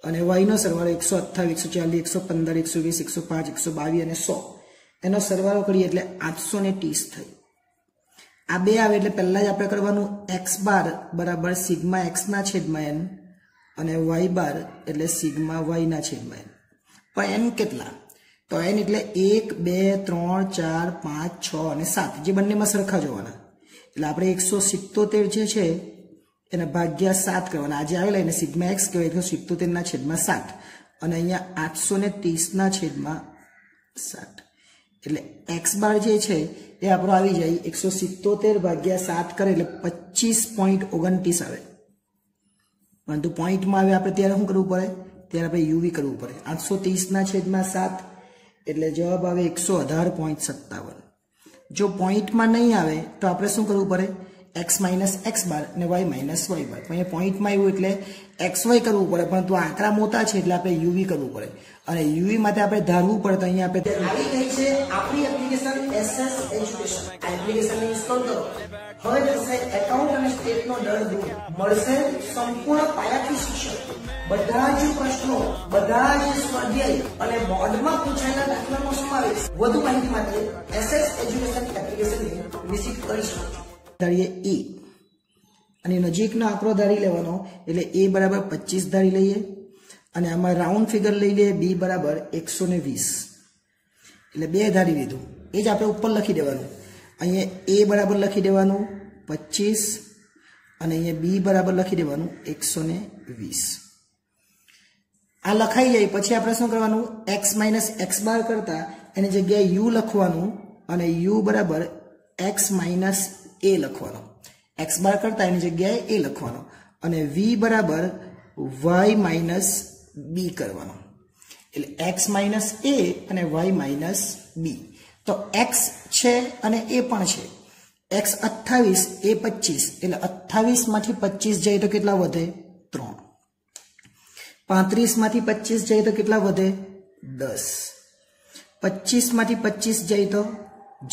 અને વાયનો સરવાળો એકસો અઠ્ઠાવીસ એકસો ચાલીસ એકસો પંદર એકસો વીસ એકસો પાંચ એકસો બાવીસ અને સો એનો સરવાળો કરીએ એટલે આઠસો ને ત્રીસ થાય આ બે આવે એટલે પહેલાં જ આપણે કરવાનું એક્સ બાર બરાબર સિગમા એક્સના છેદમાં એન અને વાય બાર એટલે સિગ્મા વાયના છેદમાં એન પણ એન કેટલા તો એન એટલે એક બે ત્રણ ચાર પાંચ છ અને સાત જે બંનેમાં સરખા જોવાના એટલે આપણે એકસો સિત્તોતેર જે છે એના ભાગ્યા સાત કરવાના આજે આવેલા એને સિગમા એક્સ કહેવાય એકસો સિત્તોતેરના છેદમાં સાત અને અહીંયા આઠસો ને ત્રીસના છેદમાં સાત એટલે એક્સ બાર જે છે એ આપણો આવી જાય એકસો સિત્તોતેર ભાગ્યા સાત કરે એટલે પચીસ પોઈન્ટ ઓગણત્રીસ આવે પરંતુ પોઈન્ટમાં આવે આપણે ત્યારે શું કરવું પડે ત્યારે આપણે યુવી કરવું પડે આઠસો ત્રીસના છેદમાં સાત એટલે જવાબ આવે એકસો અઢાર પોઈન્ટ સત્તાવન જો પોઈન્ટમાં નહીં આવે તો આપણે શું કરવું પડે એક્સ માઇનસ એક્સ બાર અને વાય માઇનસ વાય બાર અહીંયા પોઈન્ટમાં આવ્યું એટલે એક્સ વાય કરવું પડે પરંતુ આંકડા મોટા છે એટલે આપણે યુવી કરવું પડે અને યુવી માટે આપણે ધારવું પડે તો અહીંયા આપણે આવી ગઈ છે આપણી application SS education application install કરો હવે થશે એકાઉન્ટ અને સ્ટેટનો ડર દૂર મળશે સંપૂર્ણ પાયાથી શિક્ષણ બધા જ પ્રશ્નો બધા જ સ્વાધ્યાય અને બોર્ડમાં પૂછાયેલા દાખલાનો સમાવેશ વધુ માહિતી માટે એસએસ એજ્યુકેશન એપ્લિકેશનને વિઝિટ કરી શકો ધારીએ એ અને નજીકનો આંકડો ધારી લેવાનો એટલે એ બરાબર પચીસ ધારી લઈએ અને આમાં રાઉન્ડ ફિગર લઈ લઈએ બી બરાબર એકસો ને વીસ એટલે બે ધારી લીધું એ જ આપણે ઉપર લખી દેવાનું અહીંયા એ બરાબર લખી દેવાનું પચીસ અને અહીંયા બી બરાબર લખી દેવાનું એકસો ને વીસ આ લખાઈ જાય પછી આપણે શું કરવાનું એક્સ માઇનસ એક્સ બાર કરતાં એની જગ્યાએ યુ લખવાનું અને યુ બરાબર એક્સ માઇનસ એ લખવાનો એક્સ બાર કરતા એની જગ્યાએ એ લખવાનો અને વી બરાબર વાય માઇનસ બી કરવાનો એટલે એક્સ માઇનસ એ અને વાય માઇનસ બી તો એક્સ છે અને એ પણ છે એક્સ અઠ્ઠાવીસ એ પચીસ એટલે અઠ્ઠાવીસમાંથી પચીસ જાય તો કેટલા વધે ત્રણ પાંત્રીસમાંથી પચીસ જાય તો કેટલા વધે દસ પચીસમાંથી પચીસ જાય તો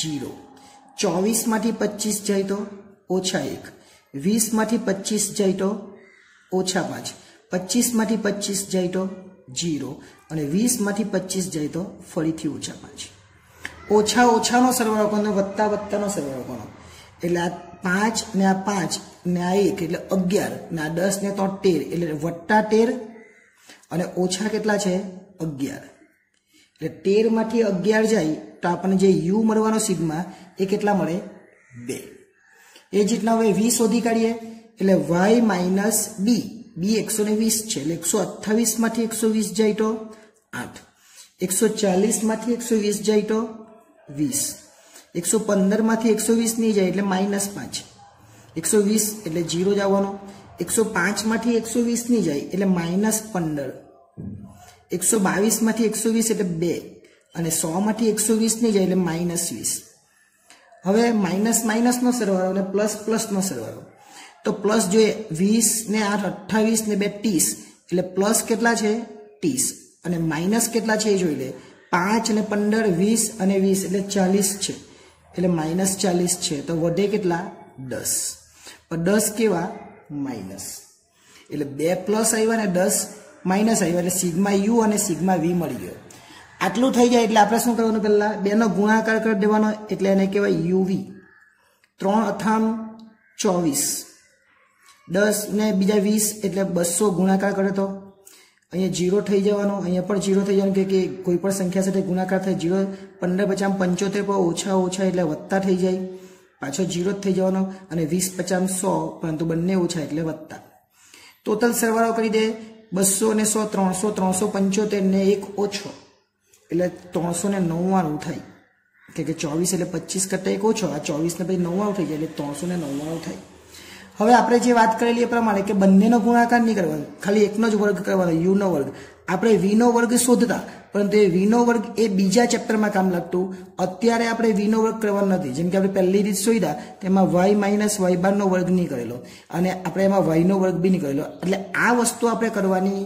જીરો ચોવીસમાંથી પચીસ જાય તો ઓછા એક વીસમાંથી પચીસ જાય તો ઓછા પાંચ પચીસમાંથી પચીસ જાય તો જીરો અને વીસમાંથી પચીસ જાય તો ફરીથી ઓછા પાંચ ઓછા ઓછાનો સરવાળો કોનો વત્તા વત્તાનો સરવાળો કોનો એટલે આ પાંચ ને આ પાંચ ને આ એક એટલે અગિયાર ને આ દસ ને તો તેર એટલે વત્તા તેર અને ઓછા કેટલા છે અગિયાર એટલે તેરમાંથી અગિયાર જાય તો આપણને જે યુ મળવાનો સિગ્મા એ કેટલા મળે બે એ જ રીતના હવે વી શોધી કાઢીએ એટલે વાય માઇનસ બી બી એકસો ને વીસ છે એટલે એકસો અઠ્ઠાવીસમાંથી એકસો વીસ જાય તો આઠ એકસો ચાલીસમાંથી એકસો વીસ જાય તો વીસ એકસો પંદરમાંથી એકસો વીસ નહીં જાય એટલે માઇનસ પાંચ એકસો વીસ એટલે જીરો જ આવવાનો એકસો પાંચમાંથી એકસો વીસ નહીં જાય એટલે માઇનસ પંદર એકસો બાવીસમાંથી એકસો વીસ એટલે બે અને સોમાંથી એકસો વીસ નહીં જાય એટલે માઇનસ વીસ હવે માઇનસ માઇનસનો સરવાળો અને પ્લસ પ્લસનો સરવાળો તો પ્લસ જોઈએ વીસ ને આઠ અઠ્ઠાવીસ ને બે ત્રીસ એટલે પ્લસ કેટલા છે ત્રીસ અને માઇનસ કેટલા છે એ જોઈ લે પાંચ અને પંદર વીસ અને વીસ એટલે ચાલીસ છે એટલે માઇનસ ચાલીસ છે તો વધે કેટલા દસ પણ દસ કેવા માઇનસ એટલે બે પ્લસ આવ્યા ને દસ માઇનસ આવ્યું એટલે સિગ્મા યુ અને સિગ્મા વી મળી ગયો આટલું થઈ જાય એટલે આપણે શું કરવાનું પહેલાં બેનો ગુણાકાર કરી દેવાનો એટલે એને કહેવાય યુવી ત્રણ અથામ ચોવીસ દસ ને બીજા વીસ એટલે બસો ગુણાકાર કરે તો અહીંયા ઝીરો થઈ જવાનો અહીંયા પણ ઝીરો થઈ જવાનું કે કોઈ પણ સંખ્યા સાથે ગુણાકાર થાય ઝીરો પંદર પચાસ પંચોતેર પર ઓછા ઓછા એટલે વધતા થઈ જાય પાછો ઝીરો જ થઈ જવાનો અને વીસ પચાસ સો પરંતુ બંને ઓછા એટલે વધતા ટોટલ સરવાળો કરી દે બસો ને સો ત્રણસો ત્રણસો પંચોતેર ને એક ઓછો એટલે ત્રણસો ને નવ્વાણું થાય કે ચોવીસ એટલે પચીસ કરતાં એક ઓછો આ ચોવીસને પછી નવ્વાણું થઈ જાય એટલે ત્રણસો ને નવ્વાણું થાય હવે આપણે જે વાત કરેલી એ પ્રમાણે કે બંનેનો ગુણાકાર નહીં કરવાનો ખાલી એકનો જ વર્ગ કરવાનો યુનો વર્ગ આપણે વીનો વર્ગ શોધતા પરંતુ એ વીનો વર્ગ એ બીજા ચેપ્ટરમાં કામ લાગતું અત્યારે આપણે વીનો વર્ગ કરવાનો નથી જેમ કે આપણે પહેલી રીત શોધા તેમાં વાય માઇનસ વાય બારનો વર્ગ નહીં કરેલો અને આપણે એમાં વાયનો વર્ગ બી નહીં કરેલો એટલે આ વસ્તુ આપણે કરવાની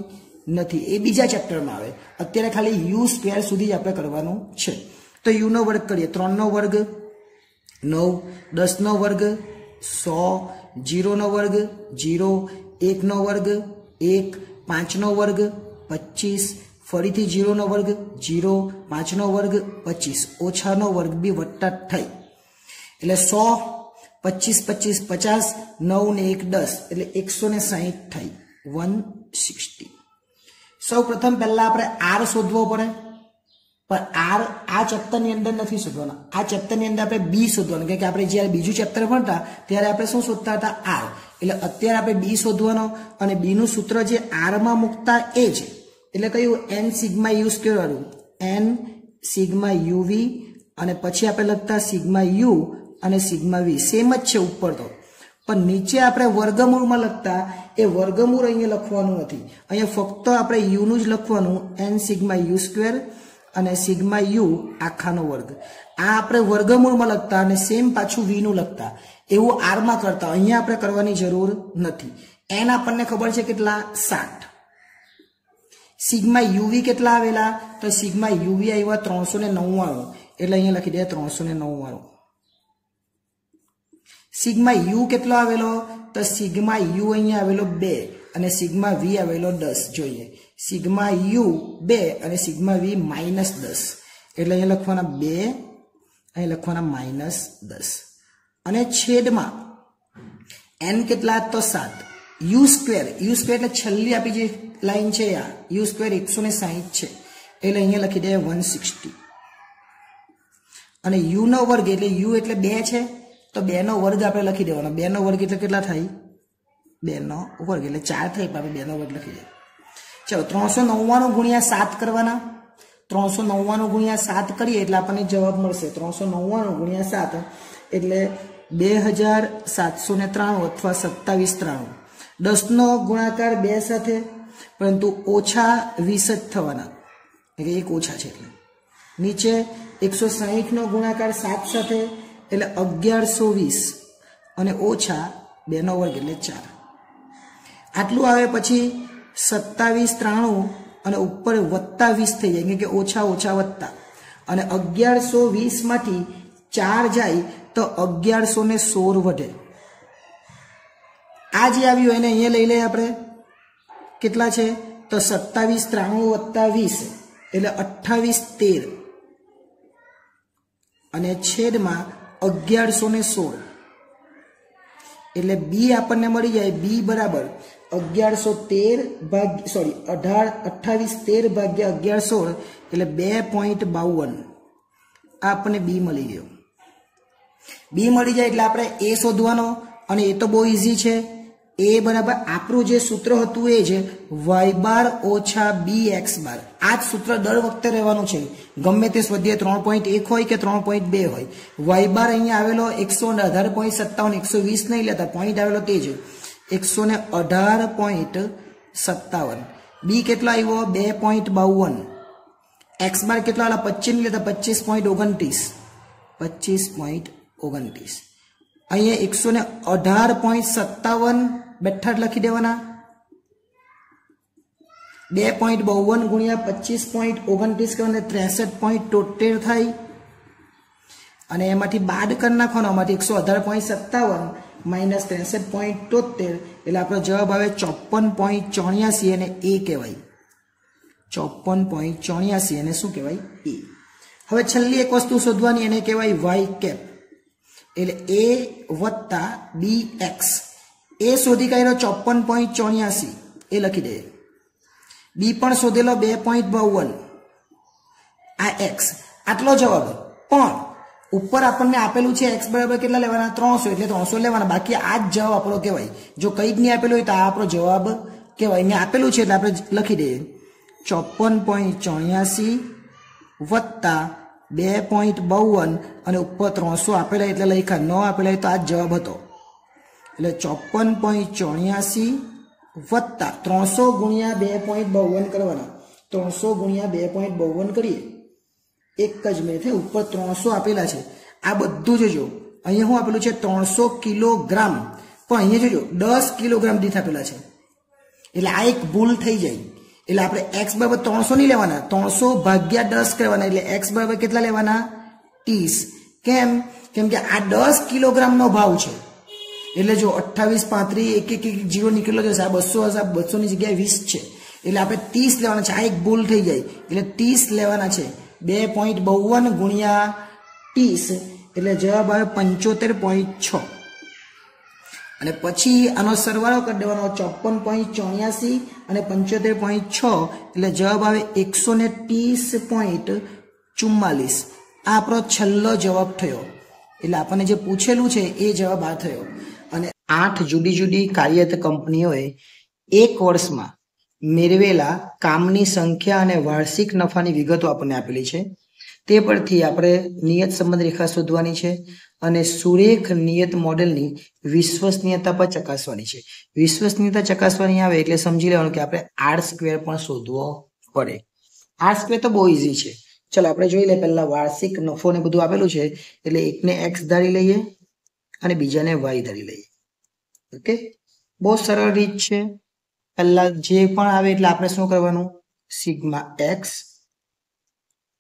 નથી એ બીજા ચેપ્ટરમાં આવે અત્યારે ખાલી યુ સ્ક્વેર સુધી જ આપણે કરવાનું છે તો યુનો વર્ગ કરીએ ત્રણનો વર્ગ નવ દસનો વર્ગ સો જીરોનો વર્ગ જીરો એકનો વર્ગ એક પાંચનો વર્ગ પચીસ ફરીથી જીરોનો વર્ગ જીરો પાંચનો વર્ગ પચીસ ઓછાનો વર્ગ બી વત્તા થઈ એટલે સો પચીસ પચીસ પચાસ નવ ને એક દસ એટલે એકસો ને સાહીઠ થઈ વન સિક્સટી સૌ પ્રથમ પહેલાં આપણે આર શોધવો પડે પણ આર આ ચેપ્ટરની અંદર નથી શોધવાના આ ચેપ્ટરની અંદર આપણે બી શોધવાનું કે આપણે જ્યારે બીજું ચેપ્ટર ભણતા ત્યારે આપણે શું શોધતા હતા આર એટલે અત્યારે આપણે બી શોધવાનો અને બીનું સૂત્ર જે આરમાં મૂકતા એ છે એટલે કયું એન સિગ્મા યુ સ્ક્વેરવાળું એન સિગ્મા યુવી અને પછી આપણે લખતા સિગ્મા યુ અને સિગ્મા વી સેમ જ છે ઉપર તો પણ નીચે આપણે વર્ગમૂળમાં લખતા એ વર્ગમૂળ અહીંયા લખવાનું નથી અહીંયા ફક્ત આપણે યુનું જ લખવાનું એન સિગ્મા યુ સ્ક્વેર અને સિગ્મા યુ આખાનો વર્ગ આ આપણે વર્ગમૂળમાં લખતા અને સેમ પાછું વીનું લખતા એવું આરમાં કરતા અહીંયા આપણે કરવાની જરૂર નથી એન આપણને ખબર છે કેટલા સાઠ સિગ્મા યુવી કેટલા આવેલા તો સિગ્મા યુવી આવ્યા ત્રણસો ને નવ્વાણું એટલે અહીંયા લખી દે ત્રણસો ને નવ્વાણું સિગ્મા યુ કેટલો આવેલો તો સિગ્મા યુ અહીંયા આવેલો બે અને સિગ્મા વી આવેલો દસ જોઈએ સિગ્મા યુ બે અને સિગ્મા વી માઇનસ દસ એટલે અહીંયા લખવાના બે અહીં લખવાના માઇનસ દસ અને છેદમાં એન કેટલા તો સાત યુ સ્ક્વેર યુ સ્ક્વેર એટલે છેલ્લી આપી જે લાઈન છે આ યુ સ્ક્વેર એકસો ને સાહીઠ છે એટલે અહીંયા લખી દે વન સિક્સટી અને યુનો વર્ગ એટલે યુ એટલે બે છે તો બેનો વર્ગ આપણે લખી દેવાનો બેનો વર્ગ એટલે કેટલા થાય બેનો વર્ગ એટલે ચાર થાય પણ આપણે બેનો વર્ગ લખી દઈએ ચલો ત્રણસો નવ્વાણું ગુણ્યા સાત કરવાના ત્રણસો નવ્વાણું ગુણ્યા સાત કરીએ એટલે આપણને જવાબ મળશે ત્રણસો નવ્વાણું ગુણ્યા સાત એટલે બે હજાર સાતસો ને ત્રાણું અથવા સત્તાવીસ ત્રાણું દસનો ગુણાકાર બે સાથે પરંતુ ઓછા વીસ જ થવાના એટલે એક ઓછા છે એટલે નીચે એકસો સાહીઠનો ગુણાકાર સાત સાથે એટલે અગિયારસો વીસ અને ઓછા બેનો વર્ગ એટલે ચાર આટલું આવે પછી સત્તાવીસ ત્રાણું અને ઉપર વત્તા વીસ થઈ જાય કે ઓછા ઓછા વત્તા અને અગિયારસો વીસમાંથી ચાર જાય તો અગિયારસો ને સોળ વધે આ જે આવ્યું એને અહીંયા લઈ લઈએ આપણે કેટલા છે તો સત્તાવીસ ત્રાણું વત્તા વીસ એટલે અઠ્ઠાવીસ તેર અને છેદમાં અગિયારસો ને સોળ એટલે બી આપણને મળી જાય બી બરાબર અગિયારસો તેર ભાગ્ય સોરી અઢાર અઠ્ઠાવીસ તેર ભાગ્ય અગિયાર સોળ એટલે બે પોઈન્ટ બાવન આ આપણને બી મળી ગયો બી મળી જાય એટલે આપણે એ શોધવાનો અને એ તો બહુ ઇઝી છે એ બરાબર આપણું જે સૂત્ર હતું એ છે વાય બાર ઓછા બી એક્સ બાર આ જ સૂત્ર દર વખતે રહેવાનું છે ગમે તે સ્વધ્યાય ત્રણ પોઈન્ટ એક હોય કે ત્રણ પોઈન્ટ બે હોય વાય બાર અહીંયા આવેલો એકસો અને અઢાર પોઈન્ટ સત્તાવન એકસો વીસ નહીં લેતા પોઈન્ટ આવેલો તે છે એકસો ને અઢાર પોઈન્ટ સત્તાવન બી કેટલો આવ્યો બે પોઈન્ટ બાવન એક્સ બાર કેટલો આલા પચીસ લેતા પચીસ પોઈન્ટ ઓગણત્રીસ પચીસ પોઈન્ટ ઓગણત્રીસ અહીંયા એકસો ને અઢાર પોઈન્ટ સત્તાવન બેઠાટ લખી દેવાના બે પોઈન્ટ બાવન ગુણ્યા પચીસ પોઈન્ટ ઓગણત્રીસ કરવાને ત્રેસઠ પોઈન્ટ તોતેર થાય અને એમાંથી બાદ કરી નાખવાનો એમાંથી એકસો અઢાર પોઈન્ટ સત્તાવન માઇનસ ત્રેસઠ પોઈન્ટ તોતેર એટલે આપણો જવાબ આવે ચોપન પોઈન્ટ ચોર્યાસી અને એ કહેવાય ચોપન પોઈન્ટ ચોર્યાસી અને શું કહેવાય એ હવે છેલ્લી એક વસ્તુ શોધવાની એને કહેવાય વાય કેપ એટલે એ વત્તા બી એક્સ એ શોધી કાઢેલો ચોપન પોઈન્ટ ચોર્યાસી એ લખી દે બી પણ શોધેલો બે પોઈન્ટ બાવન આ એક્સ આટલો જવાબ પણ ઉપર આપણને આપેલું છે એક્સ બરાબર કેટલા લેવાના ત્રણસો એટલે ત્રણસો લેવાના બાકી આ જ જવાબ આપણો કહેવાય જો કંઈ જ નહીં આપેલું હોય તો આ આપણો જવાબ કહેવાય મેં આપેલું છે એટલે આપણે લખી દઈએ ચોપન પોઈન્ટ ચોર્યાસી વત્તા બે પોઈન્ટ બાવન અને ઉપર ત્રણસો આપેલા એટલે લખ્યા ન આપેલા હોય તો આ જ જવાબ હતો એટલે ચોપન પોઈન્ટ ચોર્યાસી વત્તા ત્રણસો ગુણ્યા બે પોઈન્ટ બાવન કરવાના ત્રણસો ગુણ્યા બે પોઈન્ટ બાવન કરીએ એક જ મિનિટ ઉપર ત્રણસો આપેલા છે આ બધું જોજો અહીંયા શું આપેલું છે ત્રણસો કિલોગ્રામ પણ અહીંયા જોજો દસ કિલોગ્રામ દીઠ આપેલા છે એટલે આ એક ભૂલ થઈ જાય એટલે આપણે એક્સ બરાબર ત્રણસો નહીં લેવાના ત્રણસો ભાગ્યા દસ કરવાના એટલે એક્સ બરાબર કેટલા લેવાના ત્રીસ કેમ કેમ કે આ દસ કિલોગ્રામનો ભાવ છે એટલે જો અઠ્ઠાવીસ પાંત્રીસ એક એક એક જીરો નીકળેલો જશે આ બસો હશે બસોની જગ્યાએ વીસ છે એટલે આપણે ત્રીસ લેવાના છે આ એક ભૂલ થઈ જાય એટલે ત્રીસ લેવાના છે બે પોઈન્ટ બાવન ગુણ્યા ત્રીસ એટલે જવાબ આવે પંચોતેર પોઈન્ટ છ અને પછી આનો સરવાળો કરી દેવાનો ચોપન પોઈન્ટ ચોર્યાસી અને પંચોતેર પોઈન્ટ છ એટલે જવાબ આવે એકસો ને ત્રીસ પોઈન્ટ ચુમ્માલીસ આ આપણો છેલ્લો જવાબ થયો એટલે આપણને જે પૂછેલું છે એ જવાબ આ થયો અને આઠ જુદી જુદી કાર્યરત કંપનીઓએ એક વર્ષમાં મેળવેલા કામની સંખ્યા અને વાર્ષિક નફાની વિગતો આપણને આપેલી છે તે પરથી આપણે નિયત સંબંધ રેખા શોધવાની છે અને સુરેખ નિયત મોડેલની વિશ્વસનીયતા પર ચકાસવાની છે વિશ્વસનીયતા ચકાસવાની આવે એટલે સમજી લેવાનું કે આપણે આર સ્ક્વેર પણ શોધવો પડે આર સ્ક્વેર તો બહુ ઇઝી છે ચલો આપણે જોઈ લઈએ પહેલા વાર્ષિક નફો ને બધું આપેલું છે એટલે એકને એક્સ ધારી લઈએ અને બીજાને વાય ધારી લઈએ ઓકે બહુ સરળ રીત છે પહેલાં જે પણ આવે એટલે આપણે શું કરવાનું સિગ્મા એક્સ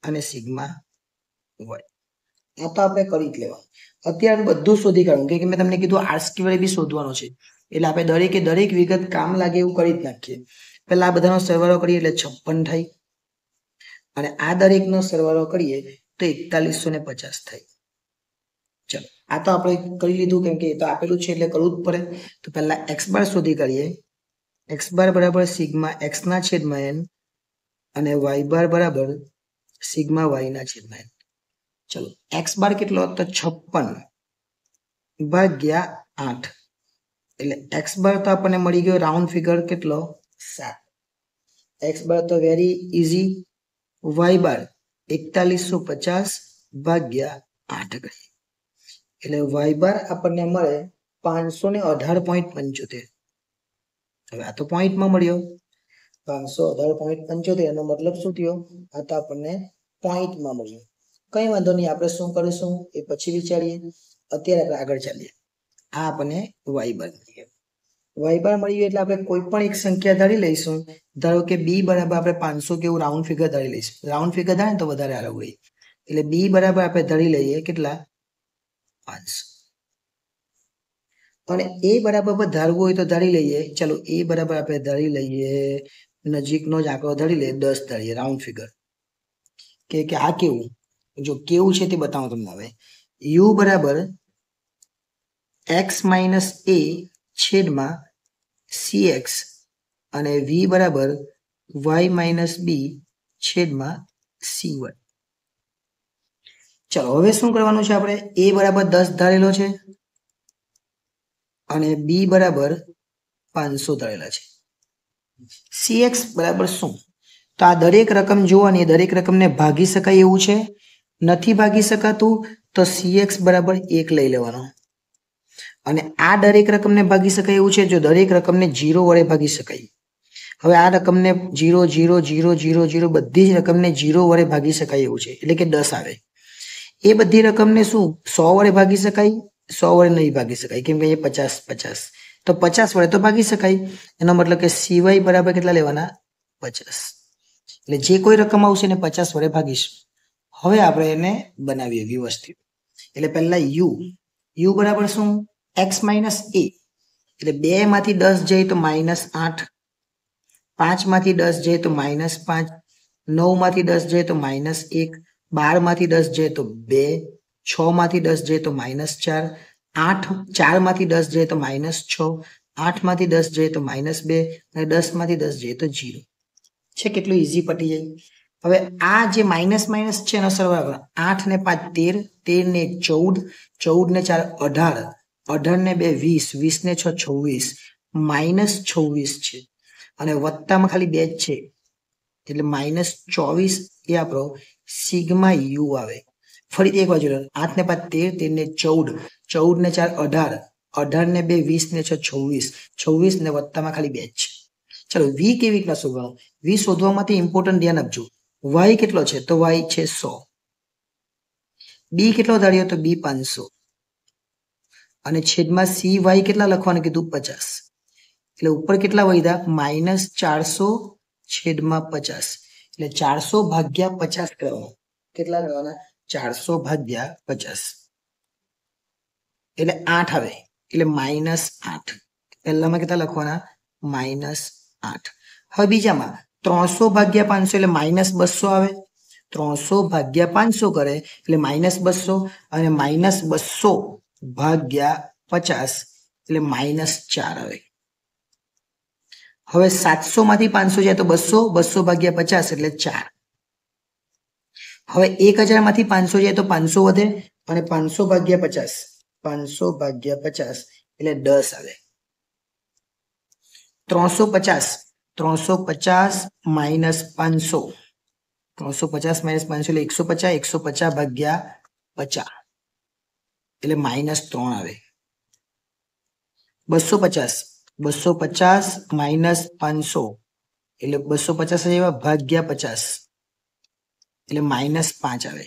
અને સિગ્મા વાય આ તો આપણે કરી જ લેવા અત્યારે બધું શોધી કાઢવું કે મેં તમને કીધું આર્ટ્સ વડે બી શોધવાનો છે એટલે આપણે દરેકે દરેક વિગત કામ લાગે એવું કરી જ નાખીએ પહેલા આ બધાનો સરવાળો કરીએ એટલે છપ્પન થાય અને આ દરેકનો સરવાળો કરીએ તો એકતાલીસો ને પચાસ થાય ચલો આ તો આપણે કરી લીધું કેમ કે એ તો આપેલું છે એટલે કરવું જ પડે તો પહેલા એક્સ બાર શોધી કરીએ એક્સ બાર બરાબર સિગ્મા એક્સના છેદમાં એન અને વાય બાર બરાબર સિગ્મા વાયના છેદમાં એન ચલો એક્સ બાર કેટલો તો છપ્પન ભાગ્યા આઠ એટલે એક્સ બાર તો આપણને મળી ગયો રાઉન્ડ ફિગર કેટલો સાત એક્સ બાર તો વેરી ઇઝી વાય બાર એકતાલીસો પચાસ ભાગ્યા આઠ ગણી એટલે વાય બાર આપણને મળે પાંચસો ને અઢાર પોઈન્ટ પંચોતેર હવે આ તો પોઈન્ટમાં મળ્યો પાંચસો અઢાર પોઈન્ટ પંચોતેર એનો મતલબ શું થયો આ તો આપણને પોઈન્ટમાં મળ્યો કંઈ વાંધો નહીં આપણે શું કરીશું એ પછી વિચારીએ અત્યારે આપણે આગળ ચાલીએ આ આપણને વાય બાર મળીએ વાય બાર મળ્યું એટલે આપણે કોઈ પણ એક સંખ્યા ધારી લઈશું ધારો કે બી બરાબર આપણે પાંચસો કેવું રાઉન્ડ ફિગર ધારી લઈશું રાઉન્ડ ફિગર ધારે તો વધારે આરવ હોય એટલે બી બરાબર આપણે ધરી લઈએ કેટલા પાંચસો અને એ બરાબર ધારવું હોય તો ધારી લઈએ ચાલો એ બરાબર આપણે ધારી લઈએ નજીકનો જ આંકડો ધારી લઈએ દસ ધારીએ રાઉન્ડ ફિગર કે કે આ કેવું જો કેવું છે તે બતાવું તમને હવે યુ બરાબર એક્સ માઇનસ એ છેદમાં સી એક્સ અને વી બરાબર વાય માઇનસ બી છેદમાં સી વાય ચાલો હવે શું કરવાનું છે આપણે એ બરાબર દસ ધારેલો છે અને બી બરાબર પાંચસો તળેલા છે સીએક્સ બરાબર શું તો આ દરેક રકમ જોવાની દરેક રકમને ભાગી શકાય એવું છે નથી ભાગી શકાતું તો સીએક્સ બરાબર એક લઈ લેવાનો અને આ દરેક રકમને ભાગી શકાય એવું છે જો દરેક રકમને જીરો વડે ભાગી શકાય હવે આ રકમને zero zero zero zero zero બધી જ રકમને જીરો વડે ભાગી શકાય એવું છે એટલે કે દસ આવે એ બધી રકમને શું સો વડે ભાગી શકાય સો વડે નહીં ભાગી શકાય કેમ કે અહીંયા પચાસ પચાસ તો પચાસ વડે તો ભાગી શકાય એનો મતલબ કે સિવાય બરાબર કેટલા લેવાના પચાસ એટલે જે કોઈ રકમ આવશે એને પચાસ વડે ભાગીશું હવે આપણે એને બનાવીએ વ્યવસ્થિત એટલે પહેલા યુ યુ બરાબર શું એક્સ માઇનસ એ એટલે બે માંથી દસ જાય તો માઇનસ આઠ પાંચ માંથી દસ જાય તો માઇનસ પાંચ નવ માંથી દસ જાય તો માઇનસ એક બાર માંથી દસ જાય તો બે છમાંથી દસ જોઈએ તો માઇનસ ચાર આઠ ચારમાંથી દસ જઈએ તો માઇનસ છ આઠમાંથી દસ જઈએ તો માઇનસ બે અને દસમાંથી દસ જઈએ તો જીરો છે કેટલું ઇઝી પટી જાય હવે આ જે માઇનસ માઇનસ છે એનો સરવાળો કરો આઠ ને પાંચ તેર તેર ને ચૌદ ચૌદ ને ચાર અઢાર અઢાર ને બે વીસ વીસ ને છ છવ્વીસ માઇનસ છવ્વીસ છે અને વત્તામાં ખાલી બે જ છે એટલે માઇનસ ચોવીસ એ આપણો સિગ્મા યુ આવે ફરીથી એક બાજુ આઠ ને પાંચ તેર તેર ને ચૌદ ચૌદ ને ચાર અઢાર અઢાર ને બે વીસ ને છ છવ્વીસ છવ્વીસ ને વત્તામાં ખાલી બે જ છે ચલો વી કેવી રીતના શોધવાનું વી શોધવામાંથી ઇમ્પોર્ટન્ટ ધ્યાન આપજો વાય કેટલો છે તો વાય છે સો બી કેટલો ધાર્યો તો બી પાંચસો અને છેદમાં સી વાય કેટલા લખવાનું કીધું પચાસ એટલે ઉપર કેટલા વધ્યા માઇનસ ચારસો છેદમાં પચાસ એટલે ચારસો ભાગ્યા પચાસ કરવાનું કેટલા કરવાના ચારસો ભાગ્યા પચાસ એટલે આઠ આવે એટલે માઇનસ આઠ પહેલામાં કેટલા લખવાના માઇનસ આઠ હવે બીજામાં ત્રણસો ભાગ્યા પાંચસો એટલે માઇનસ બસો આવે ત્રણસો ભાગ્યા પાંચસો કરે એટલે માઇનસ બસો અને માઇનસ બસો ભાગ્યા પચાસ એટલે માઇનસ ચાર આવે હવે સાતસો માંથી પાંચસો જાય તો બસો બસો ભાગ્યા પચાસ એટલે ચાર હવે એક હજારમાંથી પાંચસો જાય તો પાંચસો વધે અને પાંચસો ભાગ્યા પચાસ પાંચસો ભાગ્યા પચાસ એટલે દસ આવે ત્રણસો પચાસ ત્રણસો પચાસ માઇનસ પાંચસો ત્રણસો પચાસ માઇનસ પાંચસો એટલે એકસો પચાસ એકસો પચાસ ભાગ્યા પચાસ એટલે માઇનસ ત્રણ આવે બસો પચાસ બસો પચાસ માઇનસ પાંચસો એટલે બસો પચાસ એવા ભાગ્યા પચાસ એટલે માઇનસ પાંચ આવે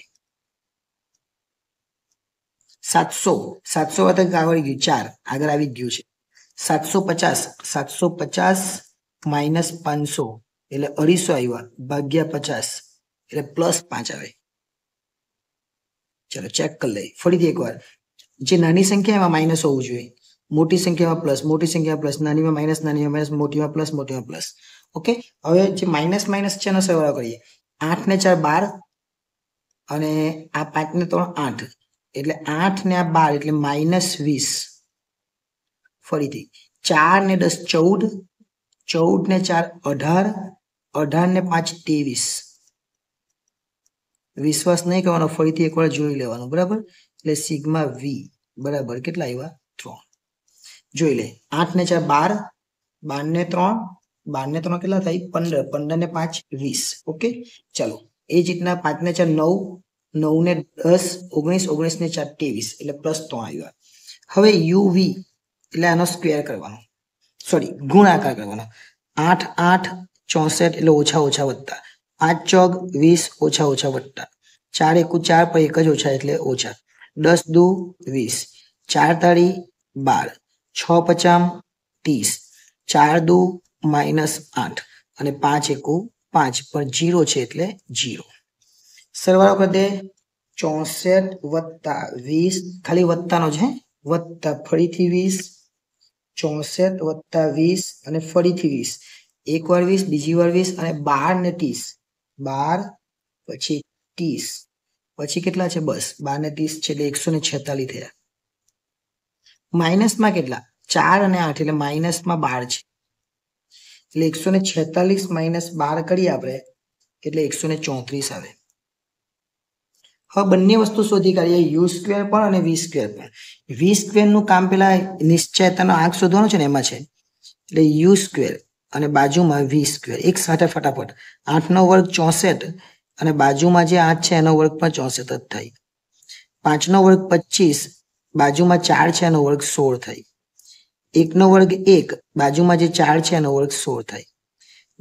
સાતસો સાતસો વખત આવડી ગયું ચાર આગળ આવી ગયું છે સાતસો પચાસ સાતસો પચાસ માઇનસ પાંચસો એટલે અઢીસો આવ્યા ભાગ્યા પચાસ એટલે પ્લસ પાંચ આવે ચલો ચેક કરી લઈએ ફરીથી એકવાર જે નાની સંખ્યા એમાં માઇનસ હોવું જોઈએ મોટી સંખ્યામાં પ્લસ મોટી સંખ્યામાં પ્લસ નાનીમાં માઇનસ નાનીમાં માઇનસ મોટીમાં પ્લસ મોટીમાં પ્લસ ઓકે હવે જે માઇનસ માઇનસ છે એનો સરવાળો કરીએ આઠ ને ચાર બાર અને આ પાંચ ને ત્રણ આઠ એટલે આઠ ને આ બાર એટલે માઇનસ વીસ ફરીથી ચાર ને દસ ચૌદ ચૌદ ને ચાર અઢાર અઢાર ને પાંચ ત્રેવીસ વિશ્વાસ નહીં કરવાનો ફરીથી એકવાર જોઈ લેવાનું બરાબર એટલે સિગ્મા વી બરાબર કેટલા આવ્યા ત્રણ જોઈ લે આઠ ને ચાર બાર બાર ને ત્રણ બાર ને ત્રણ કેટલા થાય પંદર પંદર ને પાંચ વીસ ઓકે ચાલો એ જ રીતના પાંચ ને ચાર નવ નવ ને દસ ઓગણીસ ઓગણીસ ને ચાર ત્રેવીસ એટલે પ્લસ ત્રણ આવ્યા હવે યુવી એટલે આનો સ્ક્વેર કરવાનો સોરી ગુણાકાર કરવાનો આઠ આઠ ચોસઠ એટલે ઓછા ઓછા વધતા પાંચ ચોગ વીસ ઓછા ઓછા વધતા ચાર એકુ ચાર પર એક જ ઓછા એટલે ઓછા દસ દુ વીસ ચાર તાળી બાર છ પચામ ત્રીસ ચાર દુ માઇનસ આઠ અને પાંચ એકુ પાંચ પણ જીરો છે એટલે જીરો સરવાળો કરી દે ચોસઠ વત્તા વીસ ખાલી વત્તાનો છે વત્તા ફરીથી વીસ ચોસઠ વત્તા વીસ અને ફરીથી વીસ એક વાર વીસ બીજી વાર વીસ અને બાર ને ત્રીસ બાર પછી ત્રીસ પછી કેટલા છે બસ બાર ને ત્રીસ છે એટલે એકસો ને છેતાલીસ થયા માઇનસમાં કેટલા ચાર અને આઠ એટલે માઇનસમાં બાર છે એટલે એકસો ને છેતાલીસ માઇનસ બાર કરીએ આપણે એટલે એકસો ને ચોત્રીસ આવે હવે બંને વસ્તુ શોધી કાઢીએ યુ સ્ક્વેર પણ અને વી સ્ક્વેર પણ વી સ્ક્વેરનું કામ પેલા નિશ્ચયતાનો આંક શોધવાનું છે ને એમાં છે એટલે યુ સ્ક્વેર અને બાજુમાં વી સ્ક્વેર એક સાથે ફટાફટ આઠનો વર્ગ ચોસઠ અને બાજુમાં જે આઠ છે એનો વર્ગ પણ ચોસઠ જ થઈ પાંચનો વર્ગ પચીસ બાજુમાં ચાર છે એનો વર્ગ સોળ થઈ એકનો વર્ગ એક બાજુમાં જે ચાર છે એનો વર્ગ સોળ થાય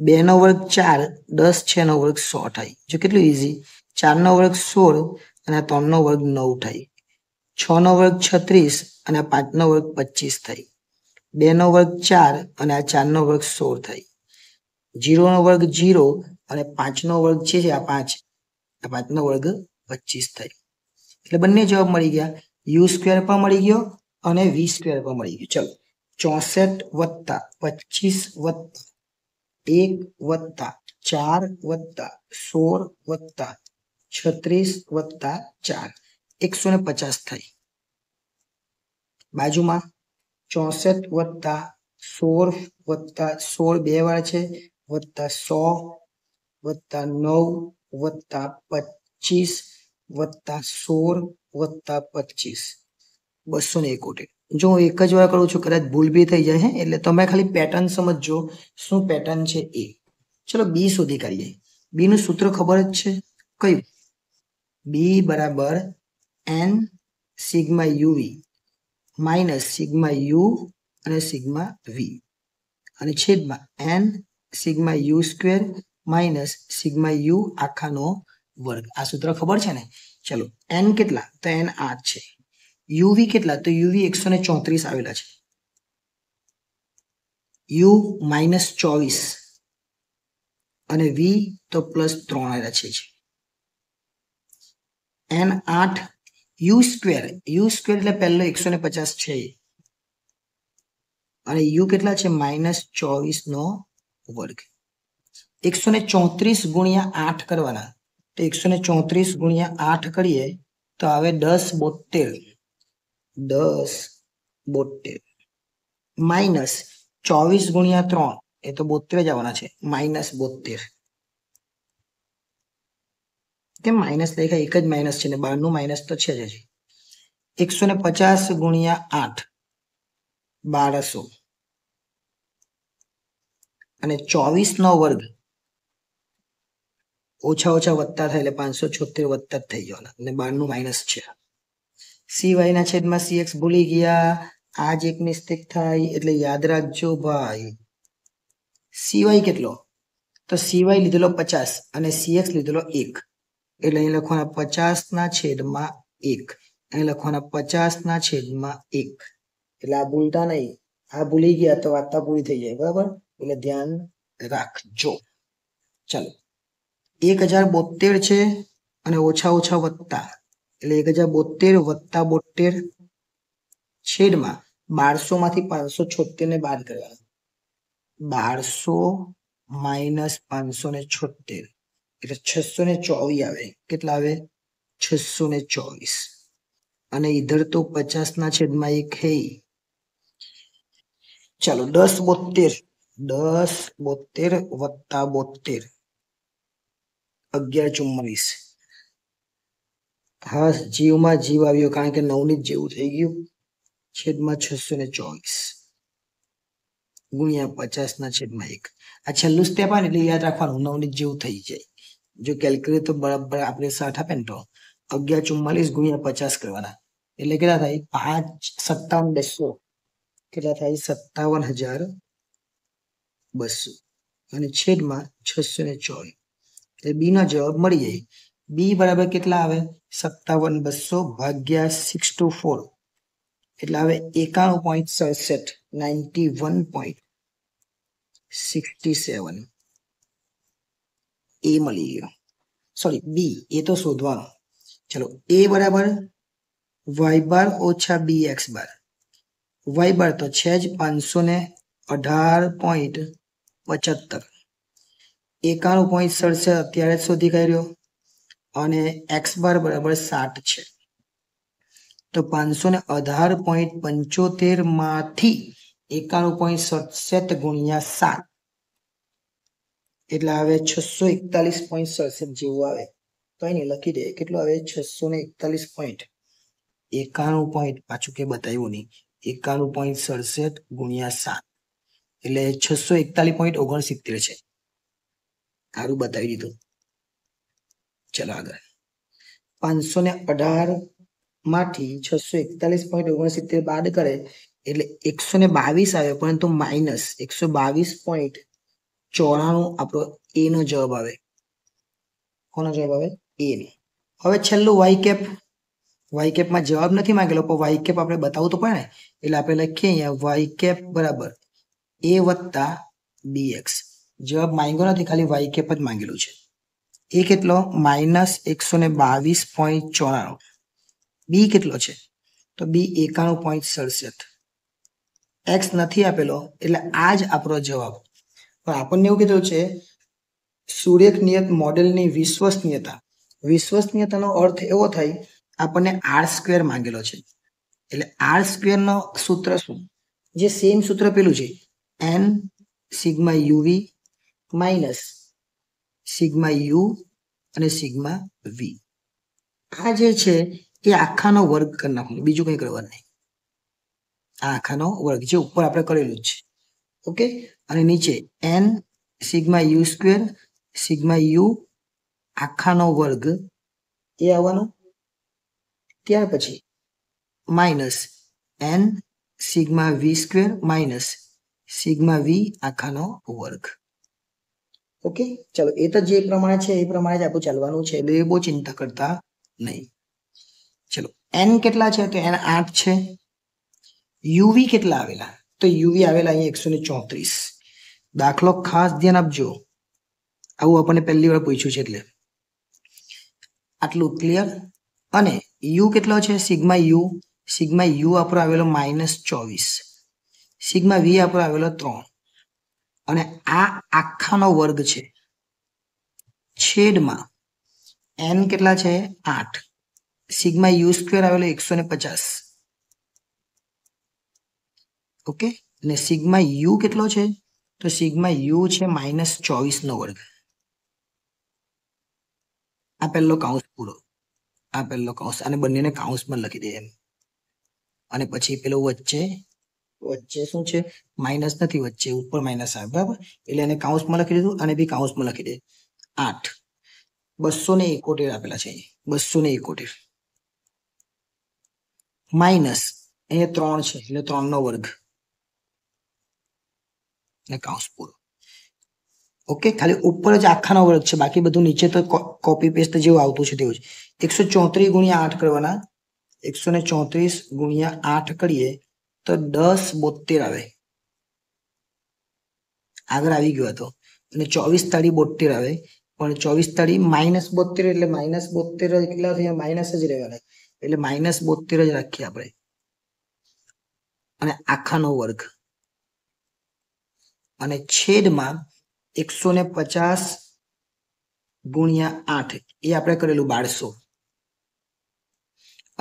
બેનો વર્ગ ચાર દસ છે નો વર્ગ સો થાય જો કેટલું ઇઝી ચારનો વર્ગ સોળ અને ત્રણનો વર્ગ નવ થાય છનો વર્ગ છત્રીસ અને પાંચનો વર્ગ પચીસ થાય બેનો વર્ગ ચાર અને આ ચારનો વર્ગ સોળ થાય જીરોનો વર્ગ જીરો અને પાંચનો વર્ગ છે આ પાંચ આ પાંચનો વર્ગ પચીસ થાય એટલે બંને જવાબ મળી ગયા યુ સ્ક્વેર પણ મળી ગયો અને વી સ્ક્વેર પણ મળી ગયો ચલો ચોસઠ વત્તા પચીસ વત્તા એક વત્તા ચાર વત્તા સોળ વત્તા છત્રીસ વત્તા ચાર એકસો ને પચાસ થઈ બાજુમાં ચોસઠ વત્તા સોળ વત્તા સોળ બે વાર છે વત્તા સો વત્તા નવ વત્તા પચીસ વત્તા સોળ વત્તા પચીસ બસો ને એકોટી જો હું એક જ વાર કરું છું કદાચ ભૂલ બી થઈ જાય હે એટલે તમે ખાલી પેટર્ન સમજજો શું પેટર્ન છે એ ચલો બી સુધી શોધી કાઢીએ બીનું સૂત્ર ખબર જ છે કયું બી બરાબર N sigma U V minus sigma U અને સિગ્મા વી અને છેદમાં N sigma U square minus sigma U આખાનો વર્ગ આ સૂત્ર ખબર છે ને ચલો એન કેટલા તો એન આ છે યુવી કેટલા તો યુવી એકસો ને ચોત્રીસ આવેલા છે યુ માઇનસ ચોવીસ અને વી તો પ્લસ ત્રણ આવેલા છે એન આઠ યુ સ્ક્વેર યુ સ્ક્વેર એટલે પહેલો એકસો ને પચાસ છે અને યુ કેટલા છે માઇનસ ચોવીસ નો વર્ગ એકસો ને ચોત્રીસ ગુણ્યા આઠ કરવાના તો એકસો ને ચોત્રીસ ગુણ્યા આઠ કરીએ તો હવે દસ બોતેર દસ બોતેર માઇનસ ચોવીસ ગુણ્યા ત્રણ એ તો બોતેર જ આવવાના છે માઇનસ બોતેર કેમ માઇનસ દેખાય એક જ માઇનસ છે ને બારનું માઇનસ તો છે જ હજી એકસો ને પચાસ ગુણ્યા આઠ બારસો અને ચોવીસ નો વર્ગ ઓછા ઓછા વધતા થાય એટલે પાંચસો છોતેર વધતા જ થઈ જવાના અને બારનું માઇનસ છે સી વાયના છેદમાં સી એક્સ ભૂલી ગયા આ જ એક મિસ્ટેક થાય એટલે યાદ રાખજો ભાઈ સીવાય કેટલો તો સીવાય લીધેલો પચાસ અને સીએક્સ લીધેલો એક એટલે અહીં લખવાના પચાસના છેદમાં એક અહીં લખવાના પચાસના છેદમાં એક એટલે આ ભૂલતા નહીં આ ભૂલી ગયા તો વાર્તા પૂરી થઈ જાય બરાબર એટલે ધ્યાન રાખજો ચાલો એક હજાર બોતેર છે અને ઓછા ઓછા વધતા એટલે એક હજાર બોતેર વત્તા બોતેર છેડમાં બારસો માંથી પાંચસો છોતેર ને બાદ કરવાના બારસો માઇનસ પાંચસો ને છોતેર એટલે છસો ને ચોવીસ આવે કેટલા આવે છસો ને ચોવીસ અને ઈધર તો પચાસ ના છેદમાં એક હે ચાલો દસ બોતેર દસ બોતેર વત્તા બોતેર અગિયાર ચુમ્માલીસ ખાસ જીવમાં જીવ આવ્યો કારણ કે નવનીત જેવું થઈ ગયું છેદમાં છસો ને ચોવીસ ગુણ્યા પચાસ ના છેદમાં એક આ છેલ્લું સ્ટેપ આવે એટલે યાદ રાખવાનું નવનીત જેવું થઈ જાય જો કેલ્ક્યુલેટર બરાબર આપણે સાઠ આપે ને તો અગિયાર ચુમ્માલીસ ગુણ્યા પચાસ કરવાના એટલે કેટલા થાય પાંચ સત્તાવન બસો કેટલા થાય સત્તાવન હજાર બસો અને છેદમાં છસો ને ચોવીસ એટલે બી નો જવાબ મળી જાય बी बराबर के सत्तावन बसो भाग्या सिक्स टू फोर एट एकाणु पॉइंट सड़सठ नाइंटी वन पॉइंट बराबर वाई बार ओछा बार वाई बार तो छेज ने अठार एकाणु पॉइंट सड़सठ अत्यार सुधी कह અને એક્સ બાર બરાબર સાત છે તો પાંચસો ને અઢાર પોઈન્ટ પંચોતેર માંથી એકાણું પોઈન્ટ સડસઠ ગુણ્યા સાત એટલે આવે છસો એકતાલીસ પોઈન્ટ સડસઠ જેવું આવે તો એને લખી દે કેટલું આવે છસો ને એકતાલીસ પોઈન્ટ એકાણું પોઈન્ટ પાછું કે બતાવ્યું નહીં એકાણું પોઈન્ટ સડસઠ ગુણ્યા સાત એટલે છસો એકતાલીસ પોઈન્ટ ઓગણસિત્તેર છે સારું બતાવી દીધું ચલો આગળ પાંચસો ને અઢાર માંથી છસો એકતાલીસ પોઈન્ટ ઓગણસિત્તેર બાદ કરે એટલે એકસો ને બાવીસ આવે પરંતુ માઇનસ એકસો બાવીસ પોઈન્ટ ચોરાણું આપણો એ નો જવાબ આવે કોનો જવાબ આવે એ નો હવે છેલ્લું વાય કેપ વાય કેપમાં જવાબ નથી માંગેલો પણ વાય કેપ આપણે બતાવવું તો પડે ને એટલે આપણે લખીએ અહીંયા વાય કેપ બરાબર એ વત્તા બી એક્સ જવાબ માંગ્યો નથી ખાલી વાય કેપ જ માંગેલું છે એ કેટલો માઇનસ એકસો ને બાવીસ પોઈન્ટ ચોરાણું બી કેટલો છે તો બી એકાણું પોઈન્ટ સડસઠ એક્સ નથી આપેલો એટલે આ જ આપણો જવાબ પણ આપણને એવું કીધું છે સૂર્યક નિયત મોડેલની વિશ્વસનીયતા વિશ્વસનીયતાનો અર્થ એવો થાય આપણને આર સ્ક્વેર માંગેલો છે એટલે આર સ્ક્વેરનો સૂત્ર શું જે સેમ સૂત્ર પેલું છે N sigma U V minus sigma U અને સિગ્મા વી આ જે છે એ આખાનો વર્ગ કરી નાખવાનો બીજું કંઈ કરવાનું નહીં આ આખાનો વર્ગ જે ઉપર આપણે કરેલું છે ઓકે અને નીચે N sigma U square sigma U આખાનો વર્ગ એ આવવાનો ત્યાર પછી minus N sigma V square minus sigma V આખાનો વર્ગ ઓકે ચાલો એ તો જે પ્રમાણે છે એ પ્રમાણે જ આપણું ચાલવાનું છે એટલે એ બહુ ચિંતા કરતા નહીં ચલો એન કેટલા છે તો એન આઠ છે યુવી કેટલા આવેલા તો યુવી આવેલા અહીંયા એકસો ને ચોત્રીસ દાખલો ખાસ ધ્યાન આપજો આવું આપણને પહેલી વાર પૂછ્યું છે એટલે આટલું ક્લિયર અને યુ કેટલો છે સિગ્મા યુ સિગ્મા યુ આપણો આવેલો માઇનસ ચોવીસ સિગ્મા વી આપણો આવેલો ત્રણ અને આ આખાનો વર્ગ છે છેદમાં એન કેટલા છે આઠ સિગ્મા યુ સ્ક્વેર આવેલો એકસો ને પચાસ ઓકે અને સિગ્મા યુ કેટલો છે તો સિગ્મા યુ છે માઇનસ ચોવીસ નો વર્ગ આ પહેલો કાઉન્સ પૂરો આ પહેલો કાઉન્સ અને બંનેને કાઉન્સમાં લખી દે એમ અને પછી પેલો વચ્ચે વચ્ચે શું છે માઇનસ નથી વચ્ચે ઉપર માઇનસ આવે બરાબર એટલે એને કાઉન્સમાં લખી દીધું અને બી કાઉન્સમાં લખી દે આઠ બસો ને એકોતેર આપેલા છે બસો ને એકોતેર માઇનસ અહીંયા ત્રણ છે એટલે ત્રણ નો વર્ગ ને કાઉન્સ પૂરો ઓકે ખાલી ઉપર જ આખાનો વર્ગ છે બાકી બધું નીચે તો કોપી પેસ્ટ જેવું આવતું છે તેવું જ એકસો ચોત્રીસ ગુણ્યા આઠ કરવાના એકસો ને ચોત્રીસ ગુણ્યા આઠ કરીએ તો દસ બોતેર આવે આગળ આવી ગયો હતો અને ચોવીસ તાળી બોતેર આવે પણ ચોવીસ તાળી માઇનસ બોતેર એટલે માઇનસ બોતેર કેટલા થયા માઇનસ જ રહેવાના એટલે માઇનસ બોતેર જ રાખીએ આપણે અને આખાનો વર્ગ અને છેદમાં એકસો ને પચાસ ગુણ્યા આઠ એ આપણે કરેલું બારસો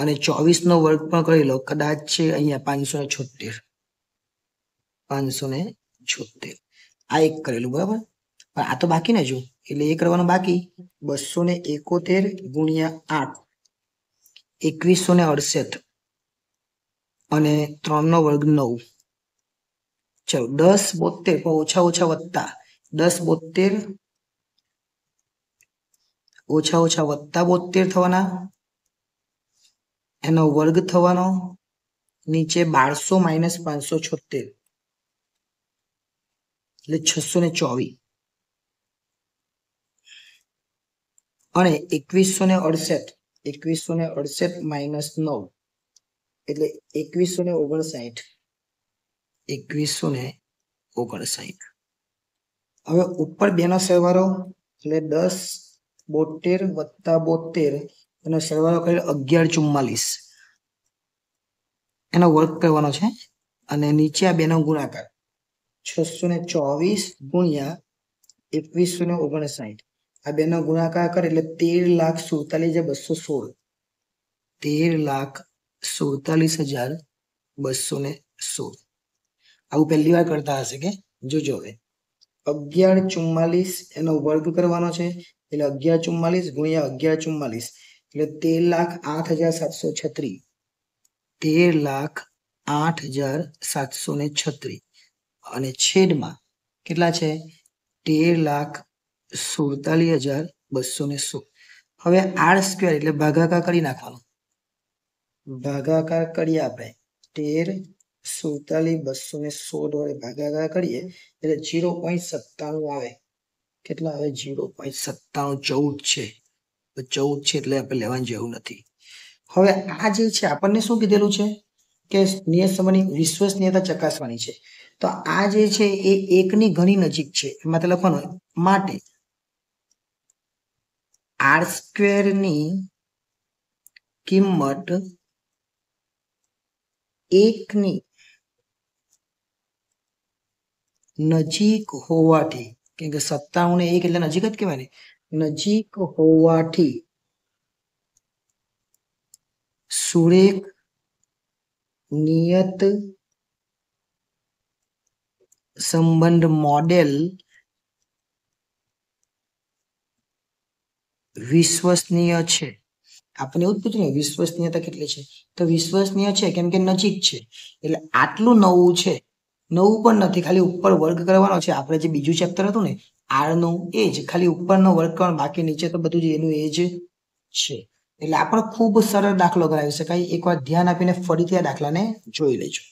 અને ચોવીસનો વર્ગ પણ કરી લો કદાચ છે અહીંયા પાંચસો ને છોતેર પાંચસો ને છોતેર આ એક કરેલું બરાબર પણ આ તો બાકી ને જો એટલે એ કરવાનું બાકી બસો ને એકોતેર ગુણ્યા આઠ એકવીસો ને અડસઠ અને ત્રણનો વર્ગ નવ ચાલો દસ બોતેર ઓછા ઓછા વત્તા દસ બોતેર ઓછા ઓછા વત્તા બોતેર થવાના એનો વર્ગ થવાનો નીચે બારસો માઇનસ પાંચસો છોતેર એટલે છસો ને ચોવીસ અને એકવીસો ને અડસઠ એકવીસો ને અડસઠ માઇનસ નવ એટલે એકવીસો ને ઓગણસાઠ એકવીસો ને ઓગણસાઠ હવે ઉપર બેનો સરવારો એટલે દસ બોતેર વત્તા બોતેર એનો સરવાળો કરેલો અગિયાર ચુમ્માલીસ એનો વર્ગ કરવાનો છે અને નીચે આ બેનો ગુણાકાર છસો ને ચોવીસ ગુણ્યા એકવીસો ને ઓગણસાઠ આ બેનો ગુણાકાર કરે એટલે તેર લાખ સુડતાલીસ હજાર બસો સોળ તેર લાખ સુડતાલીસ હજાર બસો ને સોળ આવું પહેલી વાર કરતા હશે કે જોજો હવે અગિયાર ચુમ્માલીસ એનો વર્ગ કરવાનો છે એટલે અગિયાર ચુમ્માલીસ ગુણ્યા અગિયાર ચુમ્માલીસ એટલે તેર લાખ આઠ હજાર સાતસો છત્રીસ તેર લાખ આઠ હજાર સાતસો ને છત્રીસ અને છેદમાં કેટલા છે તેર લાખ સુડતાલીસ હજાર બસો ને સોળ હવે આર સ્ક્વેર એટલે ભાગાકાર કરી નાખવાનો ભાગાકાર કરીએ આપણે તેર સુડતાલીસ બસો ને સોળ વડે ભાગાકાર કરીએ એટલે ઝીરો પોઈન્ટ સત્તાણું આવે કેટલા આવે જીરો પોઈન્ટ સત્તાણું ચૌદ છે ચૌદ છે એટલે આપણે લેવાની જરૂર નથી હવે આ જે છે આપણને શું કીધેલું છે કે નિયત સમયની વિશ્વસનીયતા ચકાસવાની છે તો આ જે છે એ એકની ઘણી નજીક છે એમાં લખવાનું માટે આર સ્ક્વેરની કિંમત એકની નજીક હોવાથી કેમ કે સત્તાણું એક એટલે નજીક જ કહેવાય ને નજીક હોવાથી સુરેખ નિયત સંબંધ મોડેલ વિશ્વસનીય છે આપણે એવું જ પૂછ્યું વિશ્વસનીયતા કેટલી છે તો વિશ્વસનીય છે કેમ કે નજીક છે એટલે આટલું નવું છે નવું પણ નથી ખાલી ઉપર વર્ગ કરવાનો છે આપણે જે બીજું ચેપ્ટર હતું ને આરનું એજ ખાલી ઉપરનો વર્ગ પણ બાકી નીચે તો બધું જ એનું એજ છે એટલે આ પણ ખૂબ સરળ દાખલો ગણાવી શકાય એકવાર ધ્યાન આપીને ફરીથી આ દાખલાને જોઈ લેજો